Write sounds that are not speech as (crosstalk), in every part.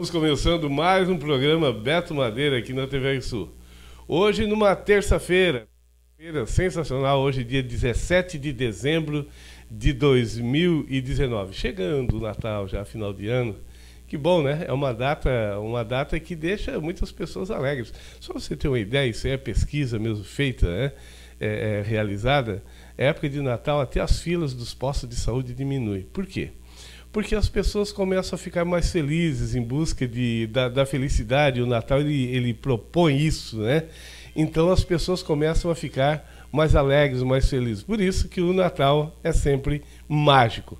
Estamos começando mais um programa Beto Madeira aqui na TV Sul. Hoje, numa terça-feira, feira sensacional, hoje, dia 17 de dezembro de 2019. Chegando o Natal, já final de ano. Que bom, né? É uma data, uma data que deixa muitas pessoas alegres. Só você ter uma ideia, isso é pesquisa mesmo feita, né? é, é, realizada. Época de Natal, até as filas dos postos de saúde diminuem. Por quê? porque as pessoas começam a ficar mais felizes em busca de, da, da felicidade. O Natal ele, ele propõe isso, né? Então as pessoas começam a ficar mais alegres, mais felizes. Por isso que o Natal é sempre mágico.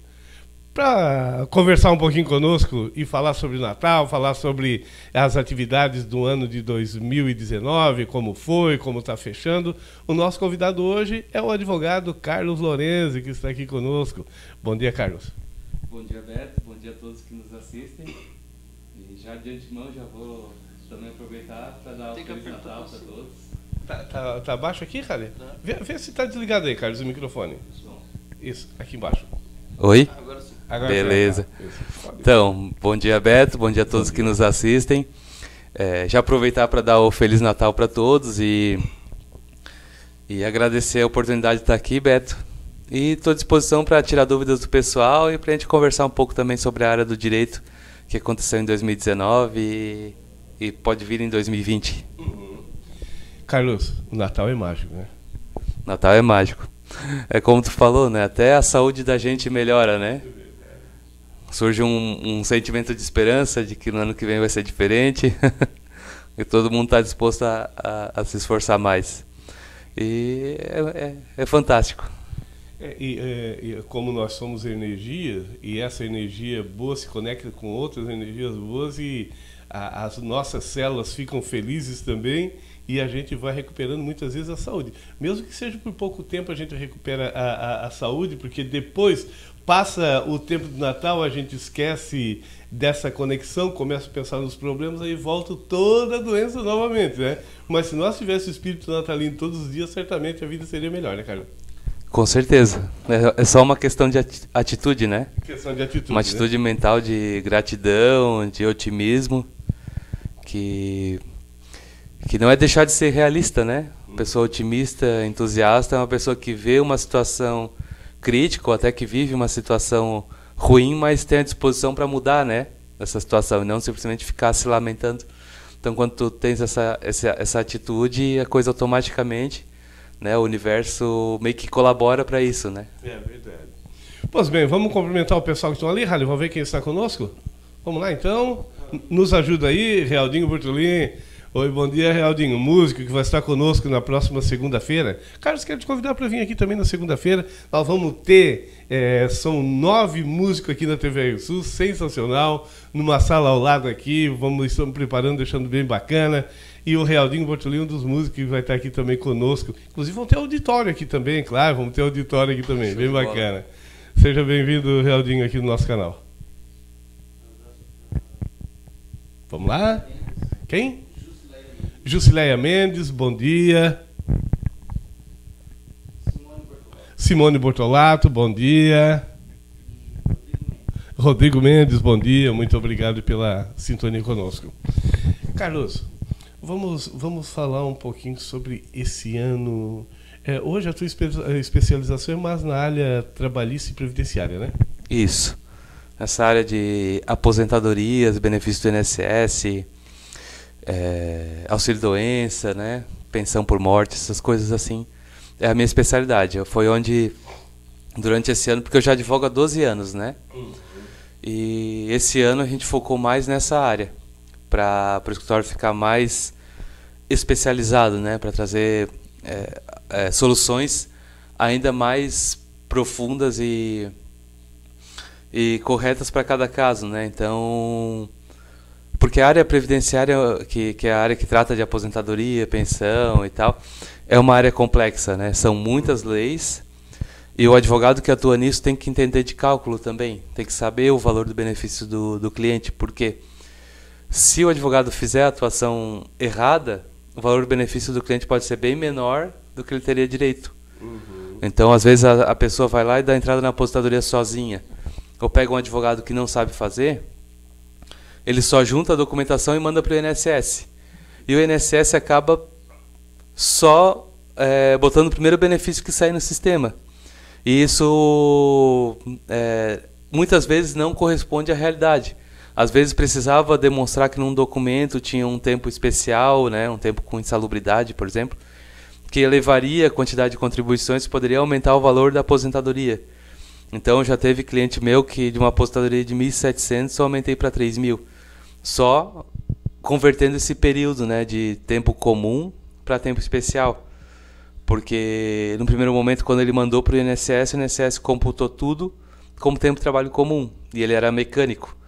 Para conversar um pouquinho conosco e falar sobre o Natal, falar sobre as atividades do ano de 2019, como foi, como está fechando, o nosso convidado hoje é o advogado Carlos Lorenzi, que está aqui conosco. Bom dia, Carlos. Bom dia, Beto. Bom dia a todos que nos assistem. E já de antemão já vou também aproveitar para dar Tem o Feliz Natal para todos. Tá, tá, tá baixo aqui, cara? Tá. Vê, vê, se tá desligado aí, Carlos, o microfone. Isso, aqui embaixo. Oi? Agora sim. Agora Beleza. Tá. Então, bom dia, Beto. Bom dia a todos dia. que nos assistem. É, já aproveitar para dar o Feliz Natal para todos e, e agradecer a oportunidade de estar aqui, Beto e estou à disposição para tirar dúvidas do pessoal e para a gente conversar um pouco também sobre a área do direito que aconteceu em 2019 e, e pode vir em 2020. Uhum. Carlos, o Natal é mágico, né? Natal é mágico. É como tu falou, né? Até a saúde da gente melhora, né? Surge um, um sentimento de esperança de que no ano que vem vai ser diferente (laughs) e todo mundo está disposto a, a, a, se esforçar mais. E é, é, é fantástico. É, e, é, como nós somos energia, e essa energia boa se conecta com outras energias boas, e a, as nossas células ficam felizes também, e a gente vai recuperando muitas vezes a saúde. Mesmo que seja por pouco tempo, a gente recupera a, a, a saúde, porque depois passa o tempo do Natal, a gente esquece dessa conexão, começa a pensar nos problemas, aí volta toda a doença novamente, né? Mas se nós tivéssemos o espírito natalino todos os dias, certamente a vida seria melhor, né, cara com certeza. É, é só uma questão de atitude, né? Questão de atitude. Uma né? atitude né? mental de gratidão, de otimismo, que que não é deixar de ser realista, né? Uma pessoa otimista, entusiasta, é uma pessoa que vê uma situação crítica, ou até que vive uma situação ruim, mas tem a disposição para mudar, né? Essa situação, e não simplesmente ficar se lamentando. Então, quando tu tens essa, essa, essa atitude, a coisa automaticamente né, o universo meio que colabora para isso, né? É verdade. Pois bem, vamos cumprimentar o pessoal que estão ali, Rally, vamos ver quem está conosco? Vamos lá então? Nos ajuda aí, Realdinho Bortolini. Oi, bom dia, Realdinho, músico que vai estar conosco na próxima segunda-feira. Carlos, quero te convidar para vir aqui também na segunda-feira. Nós vamos ter, é, são nove músicos aqui na TV Sul, sensacional, numa sala ao lado aqui. Vamos, estamos preparando, deixando bem bacana e o Realdinho Bortolini, é um dos músicos que vai estar aqui também conosco. Inclusive vão ter auditório aqui também, é claro, vamos ter auditório aqui também, Show bem bacana. Seja bem-vindo, Realdinho, aqui no nosso canal. Vamos lá? Quem? Jusileia Mendes, bom dia. Simone Bortolato, bom dia. Rodrigo Mendes, bom dia. Muito obrigado pela sintonia conosco. Carlos, Vamos, vamos falar um pouquinho sobre esse ano. É, hoje a tua eh, especialização é mais na área trabalhista e previdenciária, né? Isso. Nessa área de aposentadorias, benefícios do INSS, é, auxílio-doença, né? pensão por morte, essas coisas assim. É a minha especialidade. Foi onde, durante esse ano, porque eu já advogo há 12 anos, né? Hum. E esse ano a gente focou mais nessa área para o escritório ficar mais especializado, né? para trazer é, é, soluções ainda mais profundas e, e corretas para cada caso. Né? Então, porque a área previdenciária, que, que é a área que trata de aposentadoria, pensão e tal, é uma área complexa. Né? São muitas leis. E o advogado que atua nisso tem que entender de cálculo também, tem que saber o valor do benefício do, do cliente, por quê? Porque se o advogado fizer a atuação errada, o valor-benefício do cliente pode ser bem menor do que ele teria direito. Uhum. Então, às vezes, a, a, pessoa vai lá e dá entrada na aposentadoria sozinha. Ou pega um advogado que não sabe fazer, ele só junta a documentação e manda para o INSS. E o INSS acaba só é, botando o primeiro benefício que sai no sistema. E isso é, muitas vezes não corresponde à realidade às vezes precisava demonstrar que num documento tinha um tempo especial, né, um tempo com insalubridade, por exemplo, que elevaria a quantidade de contribuições e poderia aumentar o valor da aposentadoria. Então já teve cliente meu que de uma aposentadoria de 1.700 só aumentei para 3.000, só convertendo esse período, né, de tempo comum para tempo especial. Porque no primeiro momento quando ele mandou para o INSS, o INSS computou tudo como tempo de trabalho comum e ele era mecânico.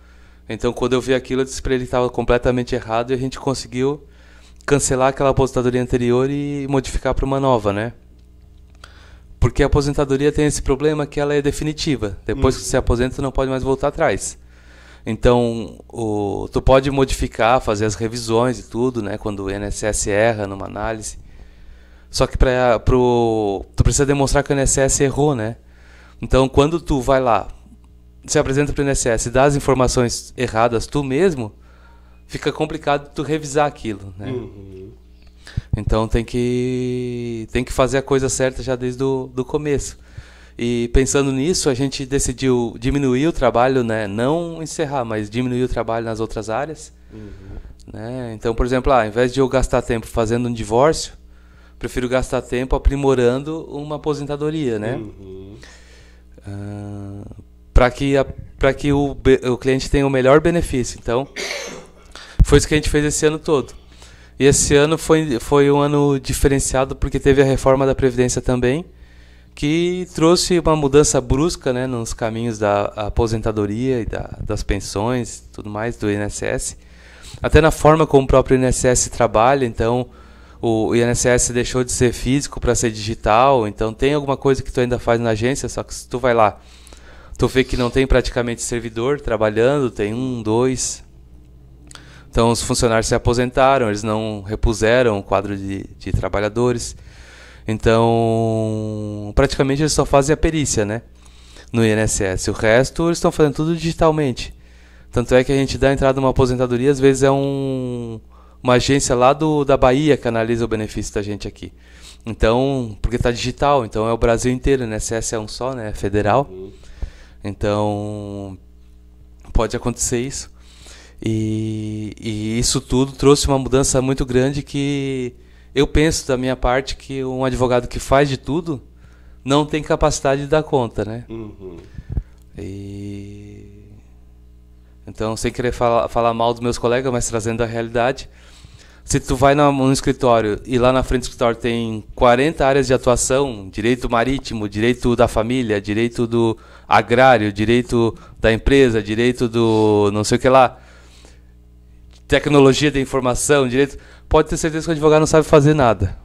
Então, quando eu vi aquilo, eu disse para ele que estava completamente errado e a gente conseguiu cancelar aquela aposentadoria anterior e modificar para uma nova, né? Porque a aposentadoria tem esse problema que ela é definitiva. Depois que hum. você aposenta, você não pode mais voltar atrás. Então, o, tu pode modificar, fazer as revisões e tudo, né? Quando o INSS erra numa análise. Só que pra, pro, tu precisa demonstrar que o INSS errou, né? Então, quando tu vai lá, se apresenta para o INSS e dá as informações erradas tu mesmo, fica complicado tu revisar aquilo, né? Uhum. Então tem que tem que fazer a coisa certa já desde o do começo. E pensando nisso, a gente decidiu diminuir o trabalho, né? Não encerrar, mas diminuir o trabalho nas outras áreas. Uhum. Né? Então, por exemplo, ah, ao invés de eu gastar tempo fazendo um divórcio, prefiro gastar tempo aprimorando uma aposentadoria, né? Uhum. Uh, para que, a, que o, o cliente tenha o melhor benefício. Então, foi isso que a gente fez esse ano todo. E esse ano foi, foi um ano diferenciado porque teve a reforma da Previdência também, que trouxe uma mudança brusca né, nos caminhos da aposentadoria e da, das pensões tudo mais do INSS. Até na forma como o próprio INSS trabalha, então o INSS deixou de ser físico para ser digital, então tem alguma coisa que tu ainda faz na agência, só que se tu vai lá Tu vê que não tem praticamente servidor trabalhando, tem um, dois. Então os funcionários se aposentaram, eles não repuseram o quadro de, de trabalhadores. Então, praticamente eles só fazem a perícia, né? No INSS. O resto eles estão fazendo tudo digitalmente. Tanto é que a gente dá entrada numa aposentadoria, às vezes é um, uma agência lá do, da Bahia que analisa o benefício da gente aqui. Então, porque está digital, então é o Brasil inteiro, o né, INSS é um só, né? É federal. Uhum. Então, pode acontecer isso. E, e, isso tudo trouxe uma mudança muito grande que eu penso da minha parte que um advogado que faz de tudo não tem capacidade de dar conta, né? Uhum. E... Então, sem querer fala, falar mal dos meus colegas, mas trazendo a realidade, se tu vai num escritório e lá na frente do escritório tem 40 áreas de atuação, direito marítimo, direito da família, direito do agrário, direito da empresa, direito do não sei o que lá, tecnologia da informação, direito, pode ter certeza que o advogado não sabe fazer nada.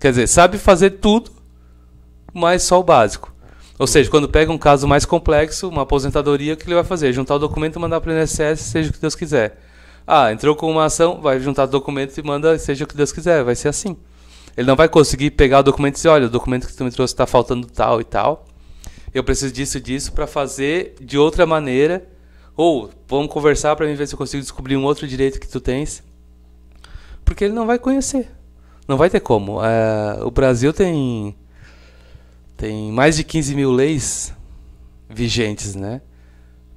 Quer dizer, sabe fazer tudo, mas só o básico. Ou seja, quando pega um caso mais complexo, uma aposentadoria, o que ele vai fazer? Juntar o documento e mandar para o INSS, seja o que Deus quiser. Ah, entrou com uma ação, vai juntar documentos e manda, seja o que Deus quiser, vai ser assim. Ele não vai conseguir pegar o documento e dizer, olha, o documento que tu me trouxe está faltando tal e tal. Eu preciso disso disso para fazer de outra maneira. Ou vamos conversar para mim ver se eu consigo descobrir um outro direito que tu tens. Porque ele não vai conhecer. Não vai ter como. É, o Brasil tem, tem mais de 15 mil leis vigentes, né?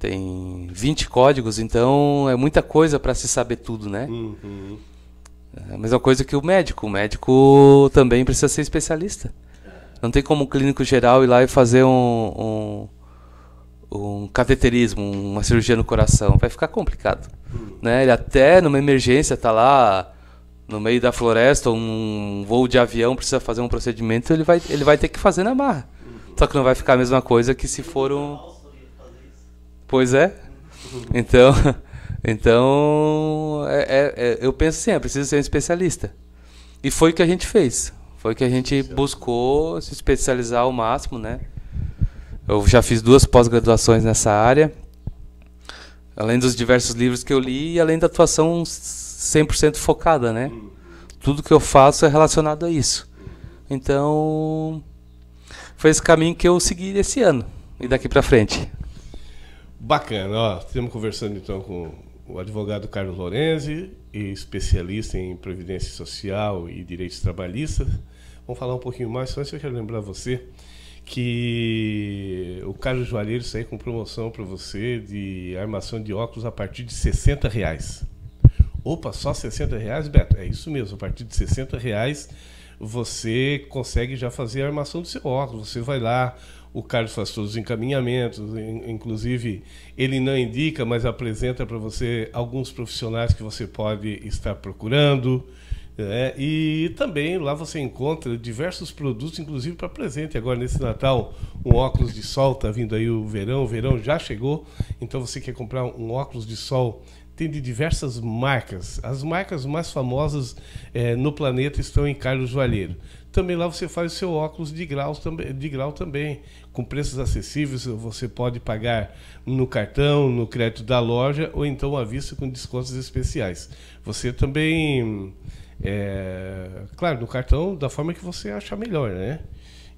tem 20 códigos, então é muita coisa para se saber tudo, né? Uhum. É a mesma coisa que o médico. O médico também precisa ser especialista. Não tem como um clínico geral ir lá e fazer um, um, um cateterismo, uma cirurgia no coração. Vai ficar complicado. Uhum. Né? Ele até numa emergência está lá no meio da floresta, um voo de avião precisa fazer um procedimento, ele vai, ele vai ter que fazer na marra. Uhum. Só que não vai ficar a mesma coisa que se for um Pois é. Então, (laughs) então é, é, é, eu penso assim, é preciso ser um especialista. E foi o que a gente fez. Foi que a gente buscou se especializar ao máximo, né? Eu já fiz duas pós-graduações nessa área, além dos diversos livros que eu li e além da atuação 100% focada, né? Hum. Tudo que eu faço é relacionado a isso. Então, foi esse caminho que eu segui esse ano e daqui para frente. Bacana, ó, estamos conversando então com o advogado Carlos Lorenzi, especialista em previdência social e direitos trabalhistas. Vamos falar um pouquinho mais, só que eu quero lembrar você que o Carlos Joalheiro saiu com promoção para você de armação de óculos a partir de 60 reais. Opa, só 60 reais, Beto? É isso mesmo, a partir de 60 reais você consegue já fazer a armação do seu óculos. Você vai lá, o Carlos faz todos os encaminhamentos, inclusive ele não indica, mas apresenta para você alguns profissionais que você pode estar procurando. Né? E também lá você encontra diversos produtos, inclusive para presente. Agora, nesse Natal, um óculos de sol, está vindo aí o verão, o verão já chegou. Então, você quer comprar um óculos de sol tem de diversas marcas. As marcas mais famosas eh, no planeta estão em Carlos Valheiro. Também lá você faz o seu óculos de, também de grau também, com preços acessíveis. Você pode pagar no cartão, no crédito da loja ou então à vista com descontos especiais. Você também, é, claro, no cartão da forma que você achar melhor, né?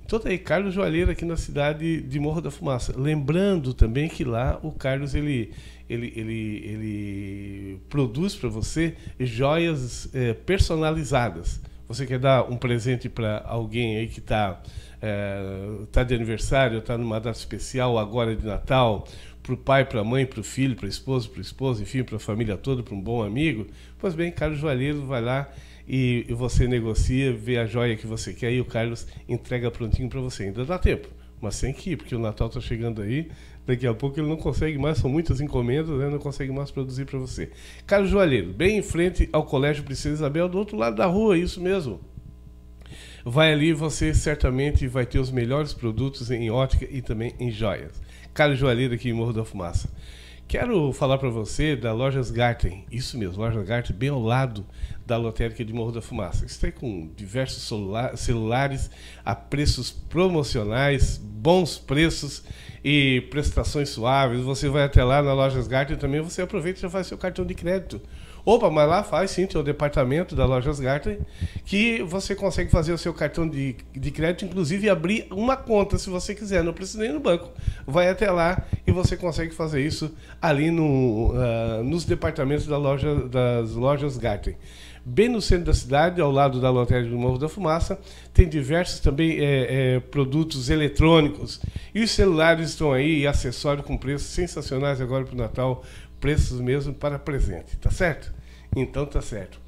Então tá aí Carlos Joalheiro aqui na cidade de Morro da Fumaça. Lembrando também que lá o Carlos ele, ele, ele, ele produz para você joias é, personalizadas. Você quer dar um presente para alguém aí que está é, eh, tá de aniversário, está numa data especial agora de Natal, para o pai, para a mãe, para o filho, para a esposa, para a esposa, enfim, para a família toda, para um bom amigo? Pois bem, Carlos Joalheiro vai lá e você negocia, vê a joia que você quer e o Carlos entrega prontinho para você. Ainda dá tempo, mas tem que ir, porque o Natal está chegando aí Daqui a pouco ele não consegue mais, são muitas encomendas, né? não consegue mais produzir para você. Caro Joalheiro, bem em frente ao Colégio Princesa Isabel, do outro lado da rua, isso mesmo. Vai ali, você certamente vai ter os melhores produtos em ótica e também em joias. Caro Joalheiro aqui em Morro da Fumaça. Quero falar para você da Lojas Garten. Isso mesmo, Lojas Garten, bem ao lado da lotérica de Morro da Fumaça. Está com diversos celulares a preços promocionais, bons preços e prestações suaves. Você vai até lá na Lojas Garten também, você aproveita e já faz seu cartão de crédito. Opa, mas lá faz sim, tem o departamento da Lojas Garten, que você consegue fazer o seu cartão de, de crédito, inclusive abrir uma conta se você quiser, não precisa nem no banco. Vai até lá e você consegue fazer isso ali no, uh, nos departamentos da loja, das Lojas Garten bem no centro da cidade, ao lado da Lotérica do Morro da Fumaça. Tem diversos também é, é, produtos eletrônicos. E os celulares estão aí, e acessórios com preços sensacionais agora para o Natal, preços mesmo para presente, tá certo? Então tá certo.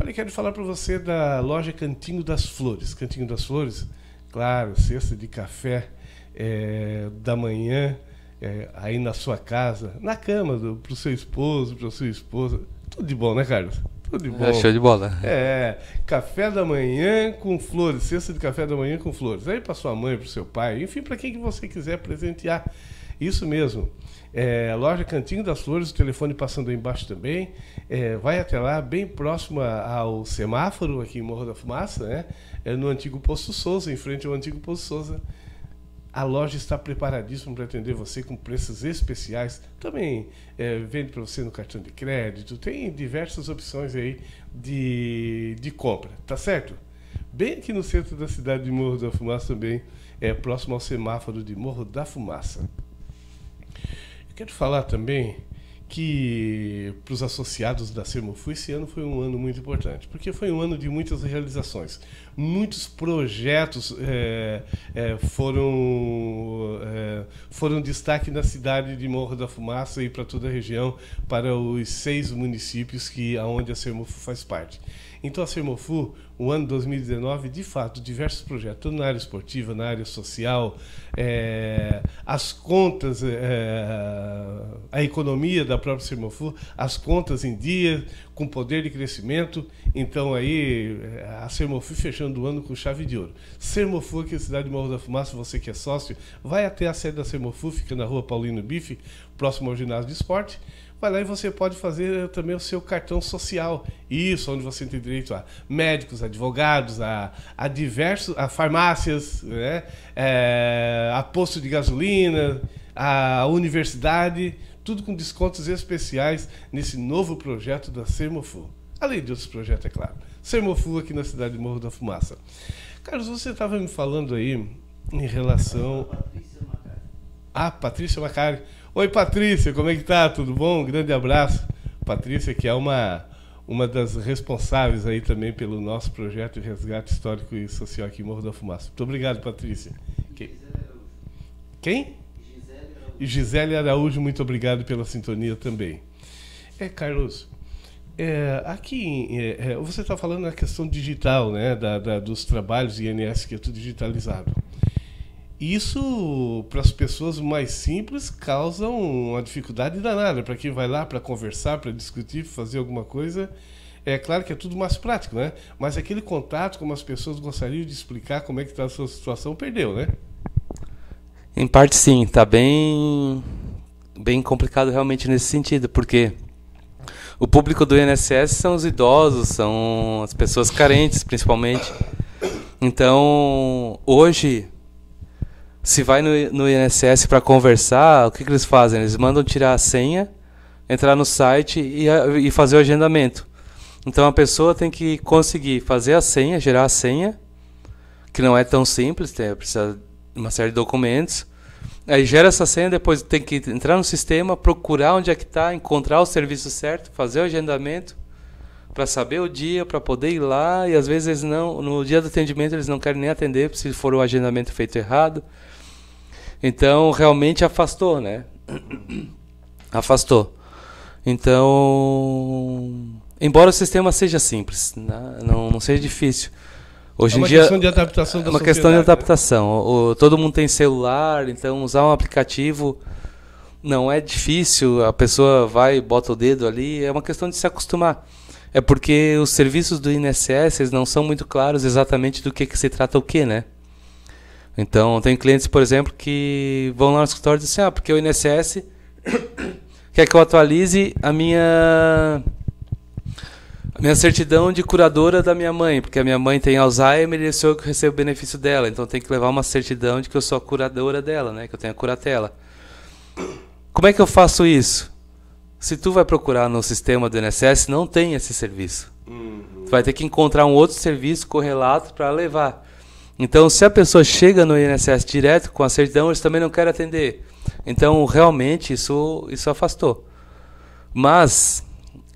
Olha, quero falar para você da loja Cantinho das Flores. Cantinho das Flores, claro, cesta de café é, da manhã, é, aí na sua casa, na cama, para o seu esposo, para a sua esposa. Tudo de bom, né, Carlos? Tudo de bom. É show de bola. É, café da manhã com flores, cesta de café da manhã com flores. Aí para sua mãe, para seu pai, enfim, para quem que você quiser presentear. Isso mesmo. É, loja Cantinho das Flores, o telefone passando aí embaixo também. É, vai até lá, bem próximo ao semáforo aqui em Morro da Fumaça, né? É no antigo Posto Souza, em frente ao antigo Posto Souza. A loja está preparadíssima para atender você com preços especiais. Também é, vende para você no cartão de crédito. Tem diversas opções aí de, de compra, tá certo? Bem aqui no centro da cidade de Morro da Fumaça também, é próximo ao semáforo de Morro da Fumaça. Eu quero falar também que para os associados da Semofu esse ano foi um ano muito importante, porque foi um ano de muitas realizações, muitos projetos é, é, foram é, foram destaque na cidade de Morro da Fumaça e para toda a região, para os seis municípios que aonde a Semofu faz parte. Então a Semofu o ano 2019, de fato, diversos projetos, na área esportiva, na área social, é, as contas, é, a economia da própria Sermofu, as contas em dia, com poder de crescimento. Então, aí, é, a Sermofu fechando o ano com chave de ouro. Sermofu, aqui na cidade de Morro da Fumaça, você que é sócio, vai até a sede da Sermofu, fica na rua Paulino Bife, próximo ao ginásio de esporte vai lá e você pode fazer também o seu cartão social. Isso, onde você tem direito a médicos, a advogados, a, a diversos, a farmácias, né? É, a posto de gasolina, a universidade, tudo com descontos especiais nesse novo projeto da Sermofu. Além de outros projetos, é claro. Sermofu aqui na cidade de Morro da Fumaça. Carlos, você estava me falando aí em relação. Ah, Patrícia Macari. Oi, Patrícia, como é que tá? Tudo bom? Um grande abraço. Patrícia, que é uma uma das responsáveis aí também pelo nosso projeto de resgate histórico e social aqui em Morro da Fumaça. Muito obrigado, Patrícia. Quem? Quem? Gisele Araújo. Gisele Araújo, muito obrigado pela sintonia também. É, Carlos, é, aqui é, é, você está falando da questão digital, né, da, da, dos trabalhos de INS que é tudo digitalizado. Isso, para as pessoas mais simples, causa uma dificuldade danada. Para quem vai lá para conversar, para discutir, fazer alguma coisa, é claro que é tudo mais prático, né? Mas aquele contato, como as pessoas gostariam de explicar como é que está a sua situação, perdeu, né? Em parte sim, está bem, bem complicado realmente nesse sentido, porque o público do INSS são os idosos, são as pessoas carentes, principalmente. Então, hoje se vai no, no INSS para conversar, o que, que eles fazem? Eles mandam tirar a senha, entrar no site e, e fazer o agendamento. Então a pessoa tem que conseguir fazer a senha, gerar a senha, que não é tão simples, tem, precisa de uma série de documentos. Aí gera essa senha, depois tem que entrar no sistema, procurar onde é que está, encontrar o serviço certo, fazer o agendamento para saber o dia, para poder ir lá, e às vezes eles não, no dia do atendimento eles não querem nem atender se for o agendamento feito errado. Então, realmente afastou, né? (clears throat) afastou. Então, embora o sistema seja simples, né? não, não seja difícil. Hoje é uma em dia, questão de adaptação da É uma questão de né? adaptação. O, todo mundo tem celular, então usar um aplicativo não é difícil. A pessoa vai, bota o dedo ali. É uma questão de se acostumar. É porque os serviços do INSS não são muito claros exatamente do que, que se trata o que, né? Então, tem clientes, por exemplo, que vão lá no escritório e dizem assim, ah, porque o INSS (coughs) quer que eu atualize a minha a minha certidão de curadora da minha mãe, porque a minha mãe tem Alzheimer e sou eu que recebo o benefício dela, então tem que levar uma certidão de que eu sou a curadora dela, né, que eu tenho a curatela. Como é que eu faço isso? Se tu vai procurar no sistema do INSS, não tem esse serviço. Uhum. Tu vai ter que encontrar um outro serviço correlato para levar. Então, se a pessoa chega no INSS direto com a certidão, eles também não querem atender. Então, realmente, isso, isso afastou. Mas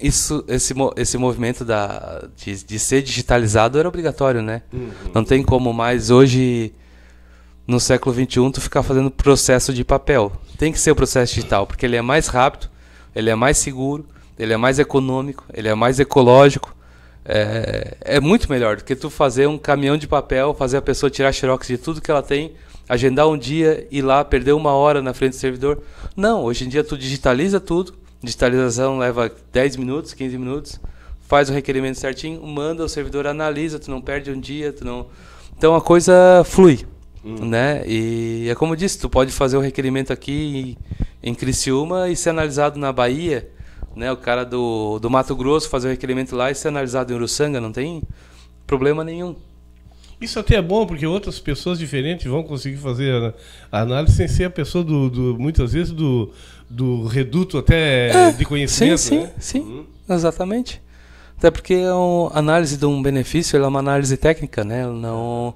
isso, esse, esse movimento da, de, de ser digitalizado era obrigatório, né? Uhum. Não tem como mais hoje, no século XXI, tu ficar fazendo processo de papel. Tem que ser o processo digital, porque ele é mais rápido, ele é mais seguro, ele é mais econômico, ele é mais ecológico. É, é, muito melhor do que tu fazer um caminhão de papel, fazer a pessoa tirar xerox de tudo que ela tem, agendar um dia, ir lá, perder uma hora na frente do servidor. Não, hoje em dia tu digitaliza tudo, digitalização leva 10 minutos, 15 minutos, faz o requerimento certinho, manda, o servidor analisa, tu não perde um dia, tu não... Então a coisa flui, hum. né? E é como eu disse, tu pode fazer o requerimento aqui em Criciúma e ser analisado na Bahia, né, o cara do, do Mato Grosso fazer o requerimento lá e ser analisado em Uruçanga, não tem problema nenhum. Isso até é bom, porque outras pessoas diferentes vão conseguir fazer a análise sem ser a pessoa do, do muitas vezes do, do reduto até é, de conhecimento. Sim, sim, né? sim uhum. exatamente. Até porque é a análise de um benefício é uma análise técnica, né? Não,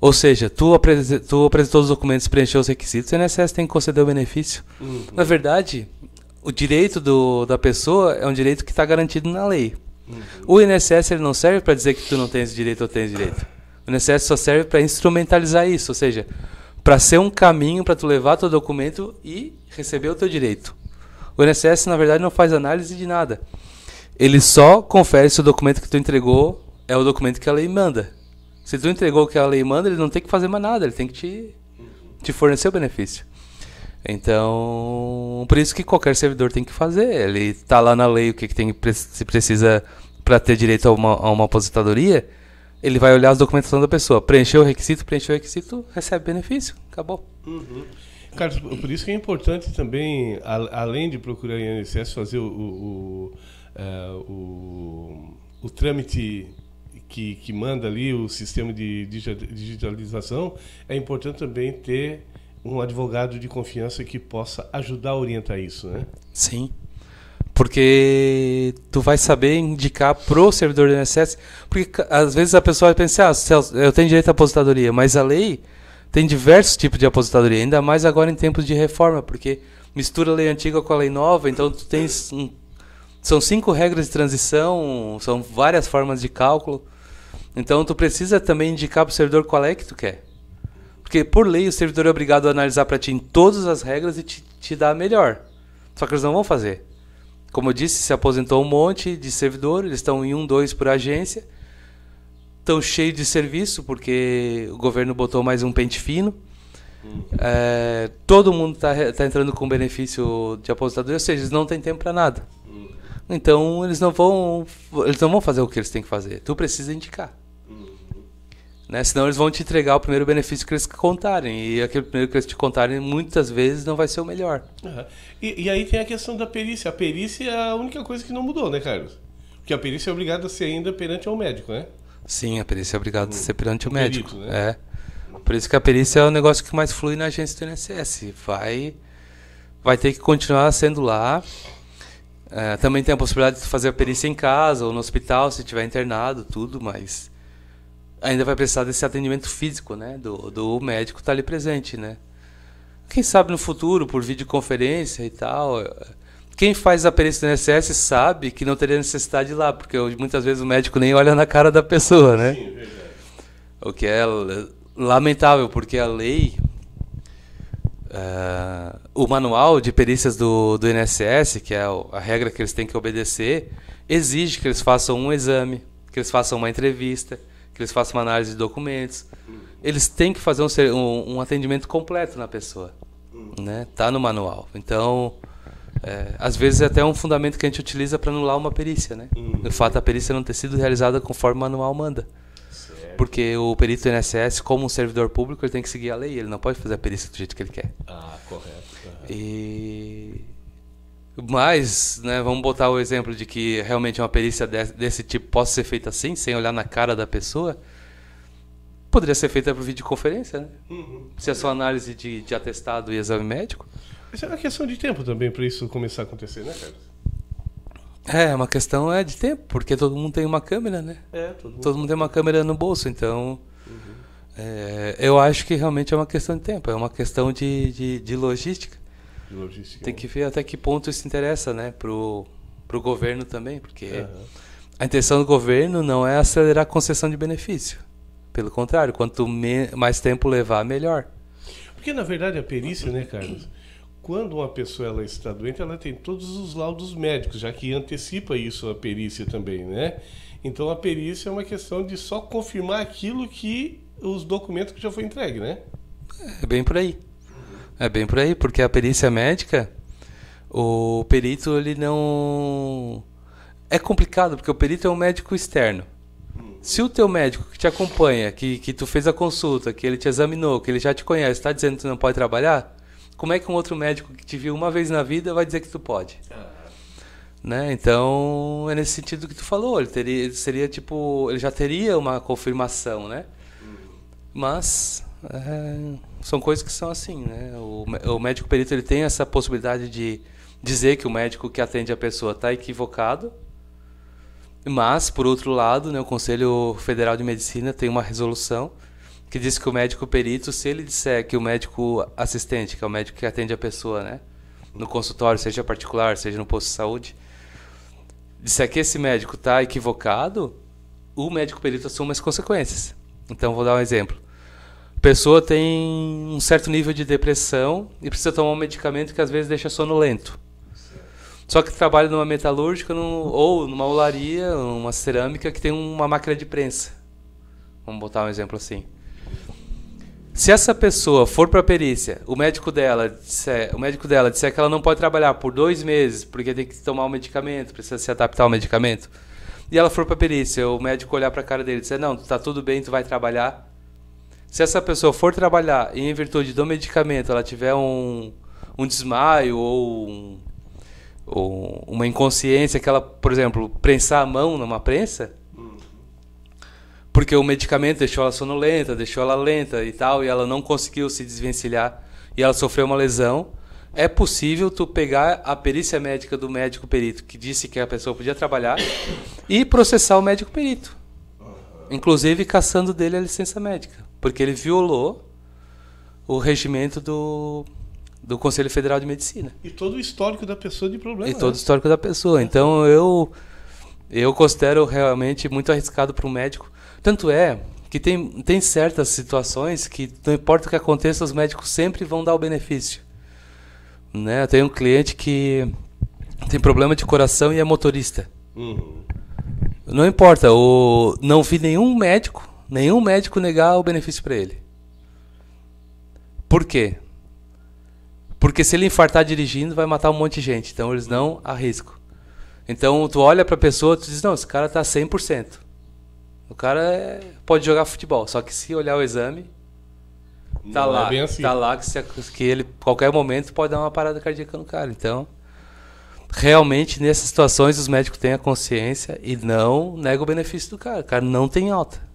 ou seja, tu, apres tu apresentou os documentos, preencheu os requisitos, é o INSS tem que conceder o benefício. Uhum. Na verdade, o direito do, da pessoa é um direito que está garantido na lei. Uhum. O INSS ele não serve para dizer que tu não tens direito ou tens direito. O INSS só serve para instrumentalizar isso, ou seja, para ser um caminho para tu levar teu documento e receber o teu direito. O INSS na verdade não faz análise de nada. Ele só confere se o documento que tu entregou é o documento que a lei manda. Se tu entregou o que a lei manda, ele não tem que fazer mais nada, ele tem que te, te fornecer o benefício. Então, por isso que qualquer servidor tem que fazer. Ele está lá na lei o que, que tem, se precisa para ter direito a uma, a uma aposentadoria. Ele vai olhar as documentações da pessoa. Preencheu o requisito, preencheu o requisito, recebe benefício. Acabou. Uhum. Carlos, por isso que é importante também, a, além de procurar em INSS, fazer o, o, o, eh, o, o trâmite que, que manda ali o sistema de digitalização, é importante também ter um advogado de confiança que possa ajudar a orientar isso, né? Sim. Porque tu vai saber indicar pro servidor do INSS, porque às vezes a pessoa pensa, ah, Celso, eu tenho direito à aposentadoria, mas a lei tem diversos tipos de aposentadoria, ainda mais agora em tempos de reforma, porque mistura a lei antiga com a lei nova, então tu tens um, são cinco regras de transição, são várias formas de cálculo. Então tu precisa também indicar pro servidor qual é que tu quer. Porque, por lei, o servidor é obrigado a analisar para ti em todas as regras e te, te dar a melhor. Só que eles não vão fazer. Como eu disse, se aposentou um monte de servidor, eles estão em um, dois por agência, estão cheios de serviço, porque o governo botou mais um pente fino. Hum. É, todo mundo está tá entrando com benefício de aposentadoria, ou seja, eles não têm tempo para nada. Hum. Então eles não vão, eles não vão fazer o que eles têm que fazer. Tu precisa indicar. Né? Senão eles vão te entregar o primeiro benefício que eles contarem. E aquele primeiro que eles te contarem, muitas vezes, não vai ser o melhor. Uhum. E, e, aí tem a questão da perícia. A perícia é a única coisa que não mudou, né, Carlos? Porque a perícia é obrigada a ser ainda perante ao médico, né? Sim, a perícia é obrigada a hum. ser perante o, médico. Perito, né? É. Por isso que a perícia é o negócio que mais flui na agência do INSS. Vai, vai ter que continuar sendo lá. É, também tem a possibilidade de fazer a perícia em casa ou no hospital, se tiver internado, tudo, mas ainda vai precisar desse atendimento físico, né? Do, do médico estar tá ali presente, né? Quem sabe no futuro, por videoconferência e tal. Eh, quem faz a perícia do INSS sabe que não teria necessidade de ir lá, porque muitas vezes o médico nem olha na cara da pessoa, né? Sim, é verdade. O que é lamentável, porque a lei, uh, o manual de perícias do, do INSS, que é a regra que eles têm que obedecer, exige que eles façam um exame, que eles façam uma entrevista, que eles façam uma análise de documentos. Eles têm que fazer um, um, um atendimento completo na pessoa. Né? Tá no manual. Então, é, às vezes é até um fundamento que a gente utiliza para anular uma perícia, né? Uhum. O fato da perícia não ter sido realizada conforme o manual manda. Porque o perito do INSS, como um servidor público, ele tem que seguir a lei, ele não pode fazer a perícia do jeito que ele quer. Ah, correto. correto. E mas, né, vamos botar o exemplo de que realmente uma perícia desse, desse tipo possa ser feita assim, sem olhar na cara da pessoa. Poderia ser feita por videoconferência, né? Uhum. Se a sua análise de, de atestado e exame médico. Isso é uma questão de tempo também para isso começar a acontecer, né, Carlos? É, é, uma questão é de tempo, porque todo mundo tem uma câmera, né? É, todo mundo, todo mundo tem uma câmera no bolso, então. Uhum. É, eu acho que realmente é uma questão de tempo, é uma questão de, de, de logística de logística. Tem né? que ver até que ponto isso interessa, né, pro pro governo também, porque uhum. a intenção do governo não é acelerar a concessão de benefício. Pelo contrário, quanto mais tempo levar, melhor. Porque na verdade a perícia, né, Carlos? Quando uma pessoa ela está doente, ela tem todos os laudos médicos, já que antecipa isso a perícia também, né? Então a perícia é uma questão de só confirmar aquilo que os documentos que já foi entregue, né? É bem por aí. É bem por aí, porque a perícia médica, o perito ele não é complicado porque o perito é um médico externo. Se o teu médico que te acompanha, que, que tu fez a consulta, que ele te examinou, que ele já te conhece, está dizendo que tu não pode trabalhar, como é que um outro médico que te viu uma vez na vida vai dizer que tu pode? Né? Então, é nesse sentido que tu falou, ele, teria, ele seria tipo, ele já teria uma confirmação, né? Mas é, são coisas que são assim, né? O, o médico perito ele tem essa possibilidade de dizer que o médico que atende a pessoa está equivocado, mas por outro lado, né, o Conselho Federal de Medicina tem uma resolução que diz que o médico perito, se ele disser que o médico assistente, que é o médico que atende a pessoa, né, no consultório, seja particular, seja no posto de saúde, disser que esse médico está equivocado, o médico perito assume as consequências. Então vou dar um exemplo pessoa tem um certo nível de depressão e precisa tomar um medicamento que às vezes deixa sono lento. Só que trabalha numa metalúrgica num, ou numa olaria, uma cerâmica que tem uma máquina de prensa. Vamos botar um exemplo assim. Se essa pessoa for para a perícia, o médico dela disser, o médico dela disser que ela não pode trabalhar por dois meses porque tem que tomar um medicamento, precisa se adaptar ao medicamento, e ela for para a perícia, o médico olhar para a cara dele e dizer não, tá tudo bem, tu vai trabalhar, se essa pessoa for trabalhar e em virtude do medicamento ela tiver um, um desmaio ou, um, ou uma inconsciência que ela, por exemplo, prensar a mão numa prensa, porque o medicamento deixou ela sonolenta, deixou ela lenta e tal, e ela não conseguiu se desvencilhar e ela sofreu uma lesão, é possível tu pegar a perícia médica do médico perito que disse que a pessoa podia trabalhar e processar o médico perito, inclusive caçando dele a licença médica porque ele violou o regimento do, do Conselho Federal de Medicina. E todo o histórico da pessoa de problema. E todo o né? histórico da pessoa. Então eu eu considero realmente muito arriscado para um médico. Tanto é que tem, tem certas situações que não importa o que aconteça, os médicos sempre vão dar o benefício. Né? Eu tenho um cliente que tem problema de coração e é motorista. Uhum. Não importa, o, não vi nenhum médico Nenhum médico negar o benefício para ele. Por quê? Porque se ele infartar dirigindo, vai matar um monte de gente. Então eles não arriscam. Então tu olha para a pessoa, tu diz: "Não, esse cara tá 100%". O cara é, pode jogar futebol, só que se olhar o exame, tá não é lá, é assim. tá lá que, se, que ele qualquer momento pode dar uma parada cardíaca no cara. Então, realmente nessas situações os médicos têm a consciência e não negam o benefício do cara. O cara não tem alta.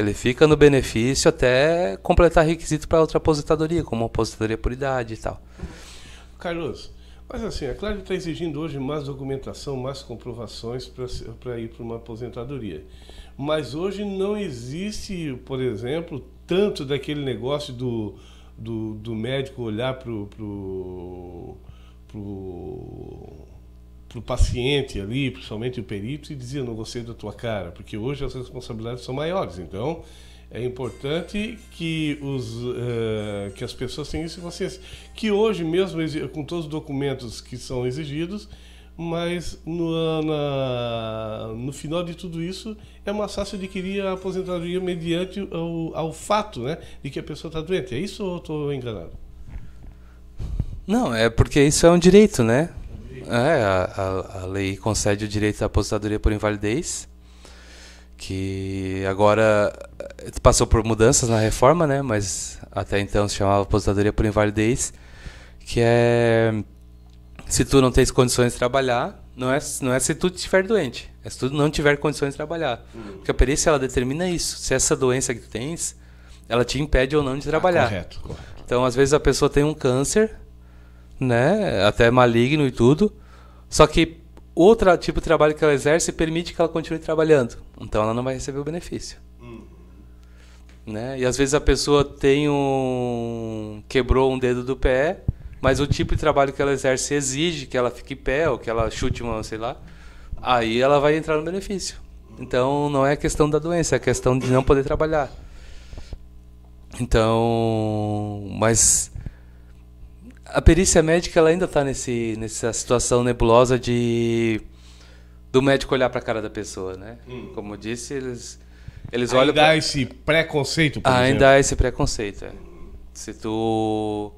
Ele fica no benefício até completar requisito para outra aposentadoria, como aposentadoria por idade e tal. Carlos, mas assim, a Claro está exigindo hoje mais documentação, mais comprovações para ir para uma aposentadoria. Mas hoje não existe, por exemplo, tanto daquele negócio do, do, do médico olhar para o pro, pro para o paciente ali, principalmente o perito, e dizia: Não gostei da tua cara, porque hoje as responsabilidades são maiores. Então, é importante que, os, uh, que as pessoas tenham isso em consciência. Que hoje, mesmo com todos os documentos que são exigidos, mas no, na, no final de tudo isso, é mais fácil adquirir a aposentadoria mediante ao, ao fato né, de que a pessoa está doente. É isso ou estou enganado? Não, é porque isso é um direito, né? É, a, a, lei concede o direito à aposentadoria por invalidez, que agora eh, passou por mudanças na reforma, né? Mas até então se chamava aposentadoria por invalidez, que é se tu não tens condições de trabalhar, não é, não é se tu estiver doente, é se tu não tiver condições de trabalhar. Uhum. Porque a perícia ela determina isso, se essa doença que tu tens, ela te impede ou não de ah, trabalhar. Ah, correto, correto. Então, às vezes a pessoa tem um câncer, né, até maligno e tudo, só que o tipo de trabalho que ela exerce permite que ela continue trabalhando. Então ela não vai receber o benefício. Hum. Né? E às vezes a pessoa tem um quebrou um dedo do pé, mas o tipo de trabalho que ela exerce exige que ela fique em pé ou que ela chute uma, sei lá. Aí ela vai entrar no benefício. Então não é questão da doença, é questão de não poder trabalhar. Então, mas a perícia médica ela ainda está nesse, nessa situação nebulosa de do médico olhar para a cara da pessoa, né? Hum. Como eu disse, eles eles ainda olham pra... há esse preconceito, por ainda exemplo. há esse preconceito. É. Se tu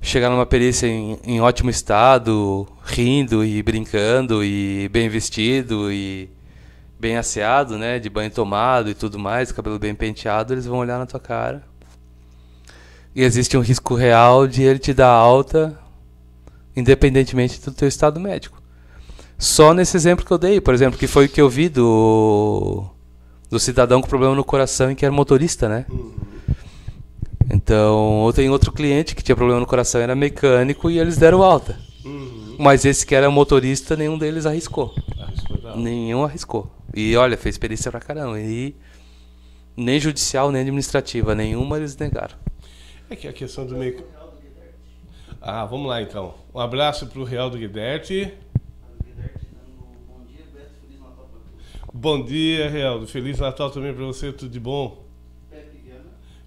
chegar numa perícia em, em ótimo estado, rindo e brincando e bem vestido e bem asseado, né, de banho tomado e tudo mais, cabelo bem penteado, eles vão olhar na tua cara e existe um risco real de ele te dar alta, independentemente do teu estado médico. Só nesse exemplo que eu dei, por exemplo, que foi o que eu vi do, do cidadão com problema no coração e que era motorista, né? Uhum. Então, eu tenho outro cliente que tinha problema no coração, era mecânico e eles deram alta. Uhum. Mas esse que era motorista, nenhum deles arriscou. arriscou nenhum arriscou. E olha, fez experiência pra caramba. E nem judicial, nem administrativa, nenhuma eles negaram. É que a questão do meio. Ah, vamos lá então. Um abraço para o Real do Guiderte. Bom dia, Realdo. Feliz Natal também para você, tudo de bom. Pepe Viana.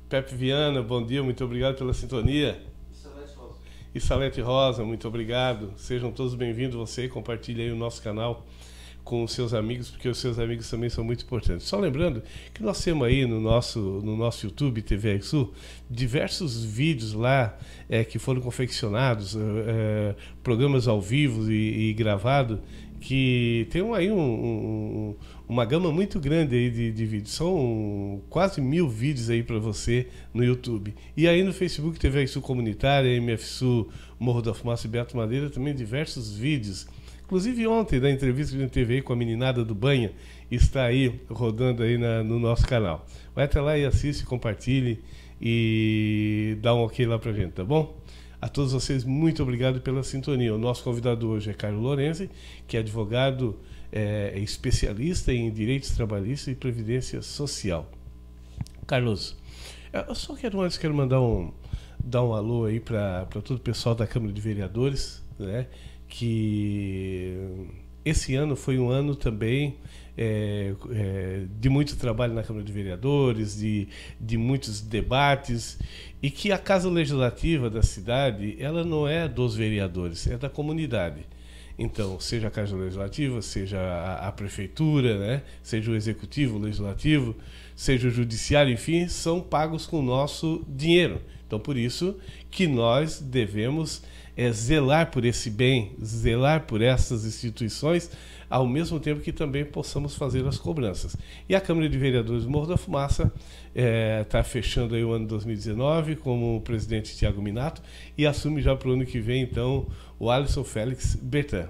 Pepe Viana, bom dia, muito obrigado pela sintonia. E Salete Rosa, e Salete Rosa muito obrigado. Sejam todos bem-vindos. Você compartilha aí o nosso canal com os seus amigos, porque os seus amigos também são muito importantes. Só lembrando que nós temos aí no nosso, no nosso YouTube TV Sul diversos vídeos lá é, que foram confeccionados, é, é programas ao vivo e, e gravado que tem aí um, um, uma gama muito grande aí de, de vídeos. São quase mil vídeos aí para você no YouTube. E aí no Facebook TV Sul Comunitária, MFSU Morro da Fumaça e Beto Madeira também diversos vídeos Inclusive ontem, da entrevista que a gente teve aí com a meninada do Banha, está aí rodando aí na, no nosso canal. Vai até lá e assiste, compartilhe e dá um ok lá pra gente, tá bom? A todos vocês, muito obrigado pela sintonia. O nosso convidado hoje é Carlos Lorenzi, que é advogado é, é especialista em direitos trabalhistas e previdência social. Carlos, é, eu só quero antes quero mandar um, dar um alô aí para todo o pessoal da Câmara de Vereadores, né? que esse ano foi um ano também é, é, de muito trabalho na Câmara de Vereadores, de, de muitos debates, e que a Casa Legislativa da cidade ela não é dos vereadores, é da comunidade. Então, seja a Casa Legislativa, seja a, a Prefeitura, né? seja o Executivo, o Legislativo, seja o Judiciário, enfim, são pagos com o nosso dinheiro. Então, por isso que nós devemos é zelar por esse bem, zelar por essas instituições, ao mesmo tempo que também possamos fazer as cobranças. E a Câmara de Vereadores Morro da Fumaça está é, tá fechando aí o ano 2019 como presidente Tiago Minato e assume já para o ano que vem, então, o Alisson Félix Bertan.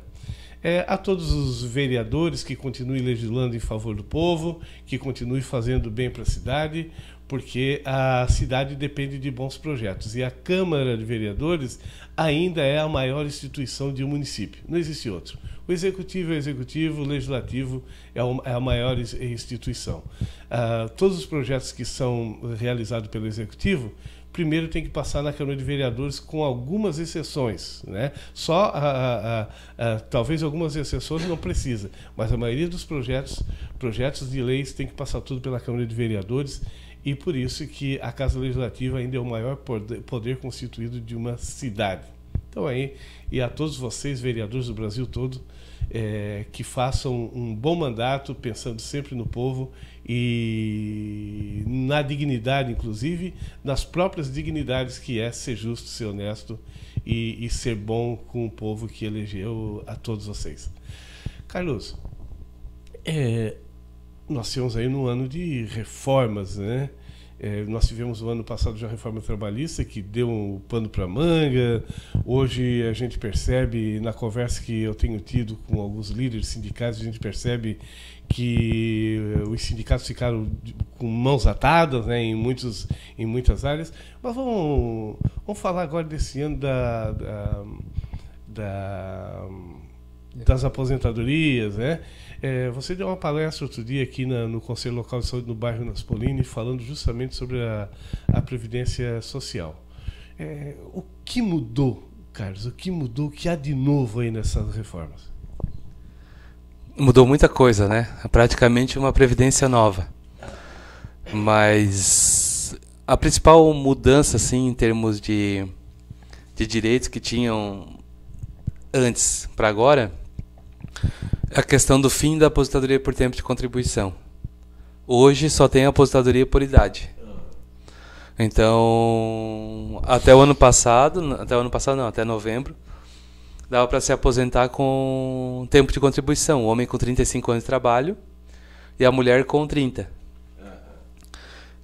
É, a todos os vereadores que continuem legislando em favor do povo, que continuem fazendo bem para a cidade, porque a cidade depende de bons projetos. E a Câmara de Vereadores, ainda é a maior instituição de um município. Não existe outro. O executivo é o executivo, o legislativo é, é a maior instituição. Uh, todos os projetos que são realizados pelo executivo primeiro tem que passar na Câmara de Vereadores, com algumas exceções. Né? Só, ah, ah, talvez algumas exceções não precisa, mas a maioria dos projetos, projetos de leis, tem que passar tudo pela Câmara de Vereadores e por isso que a Casa Legislativa ainda é o maior poder, constituído de uma cidade. Então aí, e a todos vocês, vereadores do Brasil todo, é, que façam um bom mandato, pensando sempre no povo e na dignidade, inclusive, nas próprias dignidades que é ser justo, ser honesto e, e ser bom com o povo que elegeu a todos vocês. Carlos, é, nós tivemos aí no ano de reformas, né? É, nós tivemos o ano passado já a reforma trabalhista, que deu um pano para manga. Hoje a gente percebe, na conversa que eu tenho tido com alguns líderes sindicais, a gente percebe que eh, os sindicatos ficaram com mãos atadas né, em, muitos, em muitas áreas. Mas vamos, vamos falar agora desse ano da, da, da das aposentadorias, né? É, você deu uma palestra outro dia aqui na, no Conselho Local de Saúde no bairro Naspolini, falando justamente sobre a, a Previdência Social. É, o que mudou, Carlos? O que mudou? O que há de novo aí nessas reformas? Mudou muita coisa, né? É praticamente uma previdência nova. Mas a principal mudança, assim, em termos de, de direitos que tinham antes para agora a questão do fim da aposentadoria por tempo de contribuição. Hoje só tem aposentadoria por idade. Então, até o ano passado, até o ano passado não, até novembro, dava para se aposentar com tempo de contribuição. O homem com 35 anos de trabalho e a mulher com 30.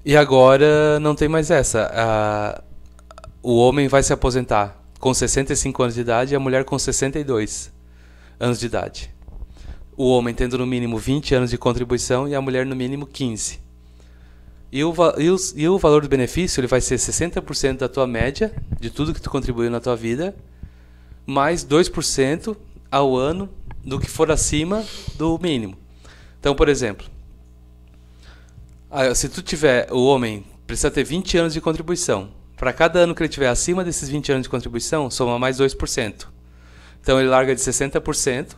E agora não tem mais essa. A, o homem vai se aposentar com 65 anos de idade e a mulher com 62 anos de idade o homem tendo no mínimo 20 anos de contribuição e a mulher no mínimo 15. E o, e o, e o valor do benefício ele vai ser 60% da tua média, de tudo que tu contribuiu na tua vida, mais 2% ao ano do que for acima do mínimo. Então, por exemplo, se tu tiver, o homem precisa ter 20 anos de contribuição. Para cada ano que ele tiver acima desses 20 anos de contribuição, soma mais 2%. Então ele larga de 60%,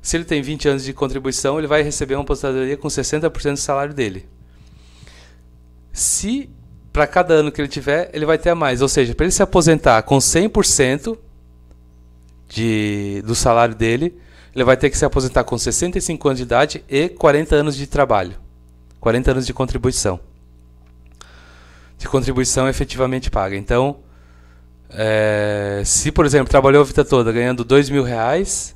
se ele tem 20 anos de contribuição, ele vai receber uma aposentadoria com 60% do salário dele. Se para cada ano que ele tiver, ele vai ter a mais. Ou seja, para ele se aposentar com 100% de, do salário dele, ele vai ter que se aposentar com 65 anos de idade e 40 anos de trabalho. 40 anos de contribuição. De contribuição efetivamente paga. Então, é, se, por exemplo, trabalhou a vida toda ganhando R$ mil reais,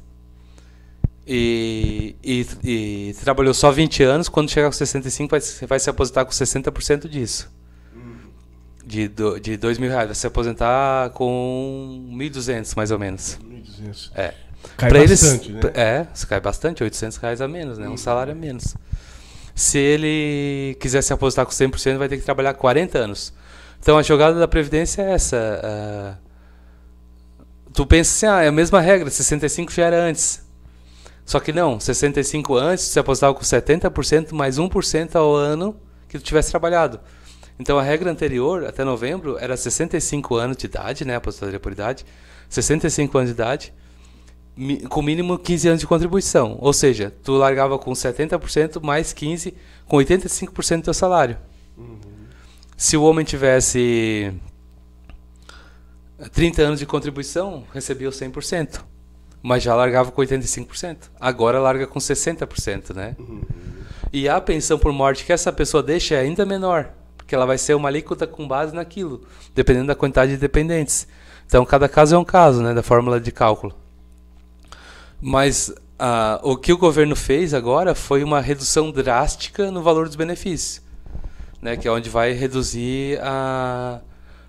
e, e, e, trabalhou só 20 anos, quando chegar com 65 vai, vai se aposentar com 60% disso. Hum. De, do, de 2 mil reais, vai se aposentar com 1.200 mais ou menos. 1.200. É. Cai pra bastante, eles, né? É, cai bastante, 800 reais a menos, né? Um hum. salário a menos. Se ele quiser se aposentar com 100%, vai ter que trabalhar 40 anos. Então a jogada da Previdência é essa. Uh, tu pensa assim, ah, é a mesma regra, 65 já era antes. Só que não, 65 antes, você aposentava com 70% mais 1% ao ano que tu tivesse trabalhado. Então a regra anterior, até novembro, era 65 anos de idade, né? Aposentadoria por idade. 65 anos de idade, com mínimo 15 anos de contribuição. Ou seja, tu largava com 70% mais 15, com 85% do teu salário. Uhum. Se o homem tivesse 30 anos de contribuição, recebia o 100% mas já largava com 85%. Agora larga com 60%, né? Uhum. E a pensão por morte que essa pessoa deixa é ainda menor, porque ela vai ser uma alíquota com base naquilo, dependendo da quantidade de dependentes. Então, cada caso é um caso, né, da fórmula de cálculo. Mas ah, o que o governo fez agora foi uma redução drástica no valor dos benefícios, né, que é onde vai reduzir a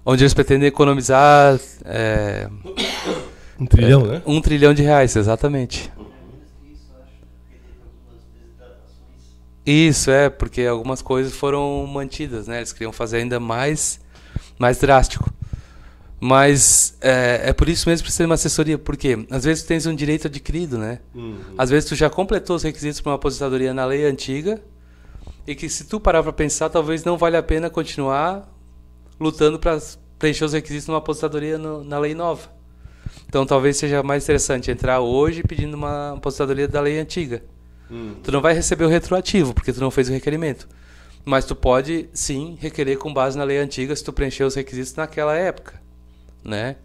onde eles pretendem economizar é, um trilhão, é, né? Um trilhão de reais, exatamente. Isso, é, porque algumas coisas foram mantidas, né? Eles queriam fazer ainda mais, mais drástico. Mas é, é por isso mesmo que precisa de uma assessoria, porque às vezes tu tens um direito adquirido, né? Uhum. Às vezes tu já completou os requisitos para uma aposentadoria na lei antiga e que se tu parar para pensar, talvez não vale a pena continuar lutando para preencher os requisitos numa aposentadoria no, na lei nova. Então talvez seja mais interessante entrar hoje pedindo uma aposentadoria da lei antiga. Hum. Tu não vai receber o retroativo, porque tu não fez o requerimento. Mas tu pode sim requerer com base na lei antiga se tu preencher os requisitos naquela época, né?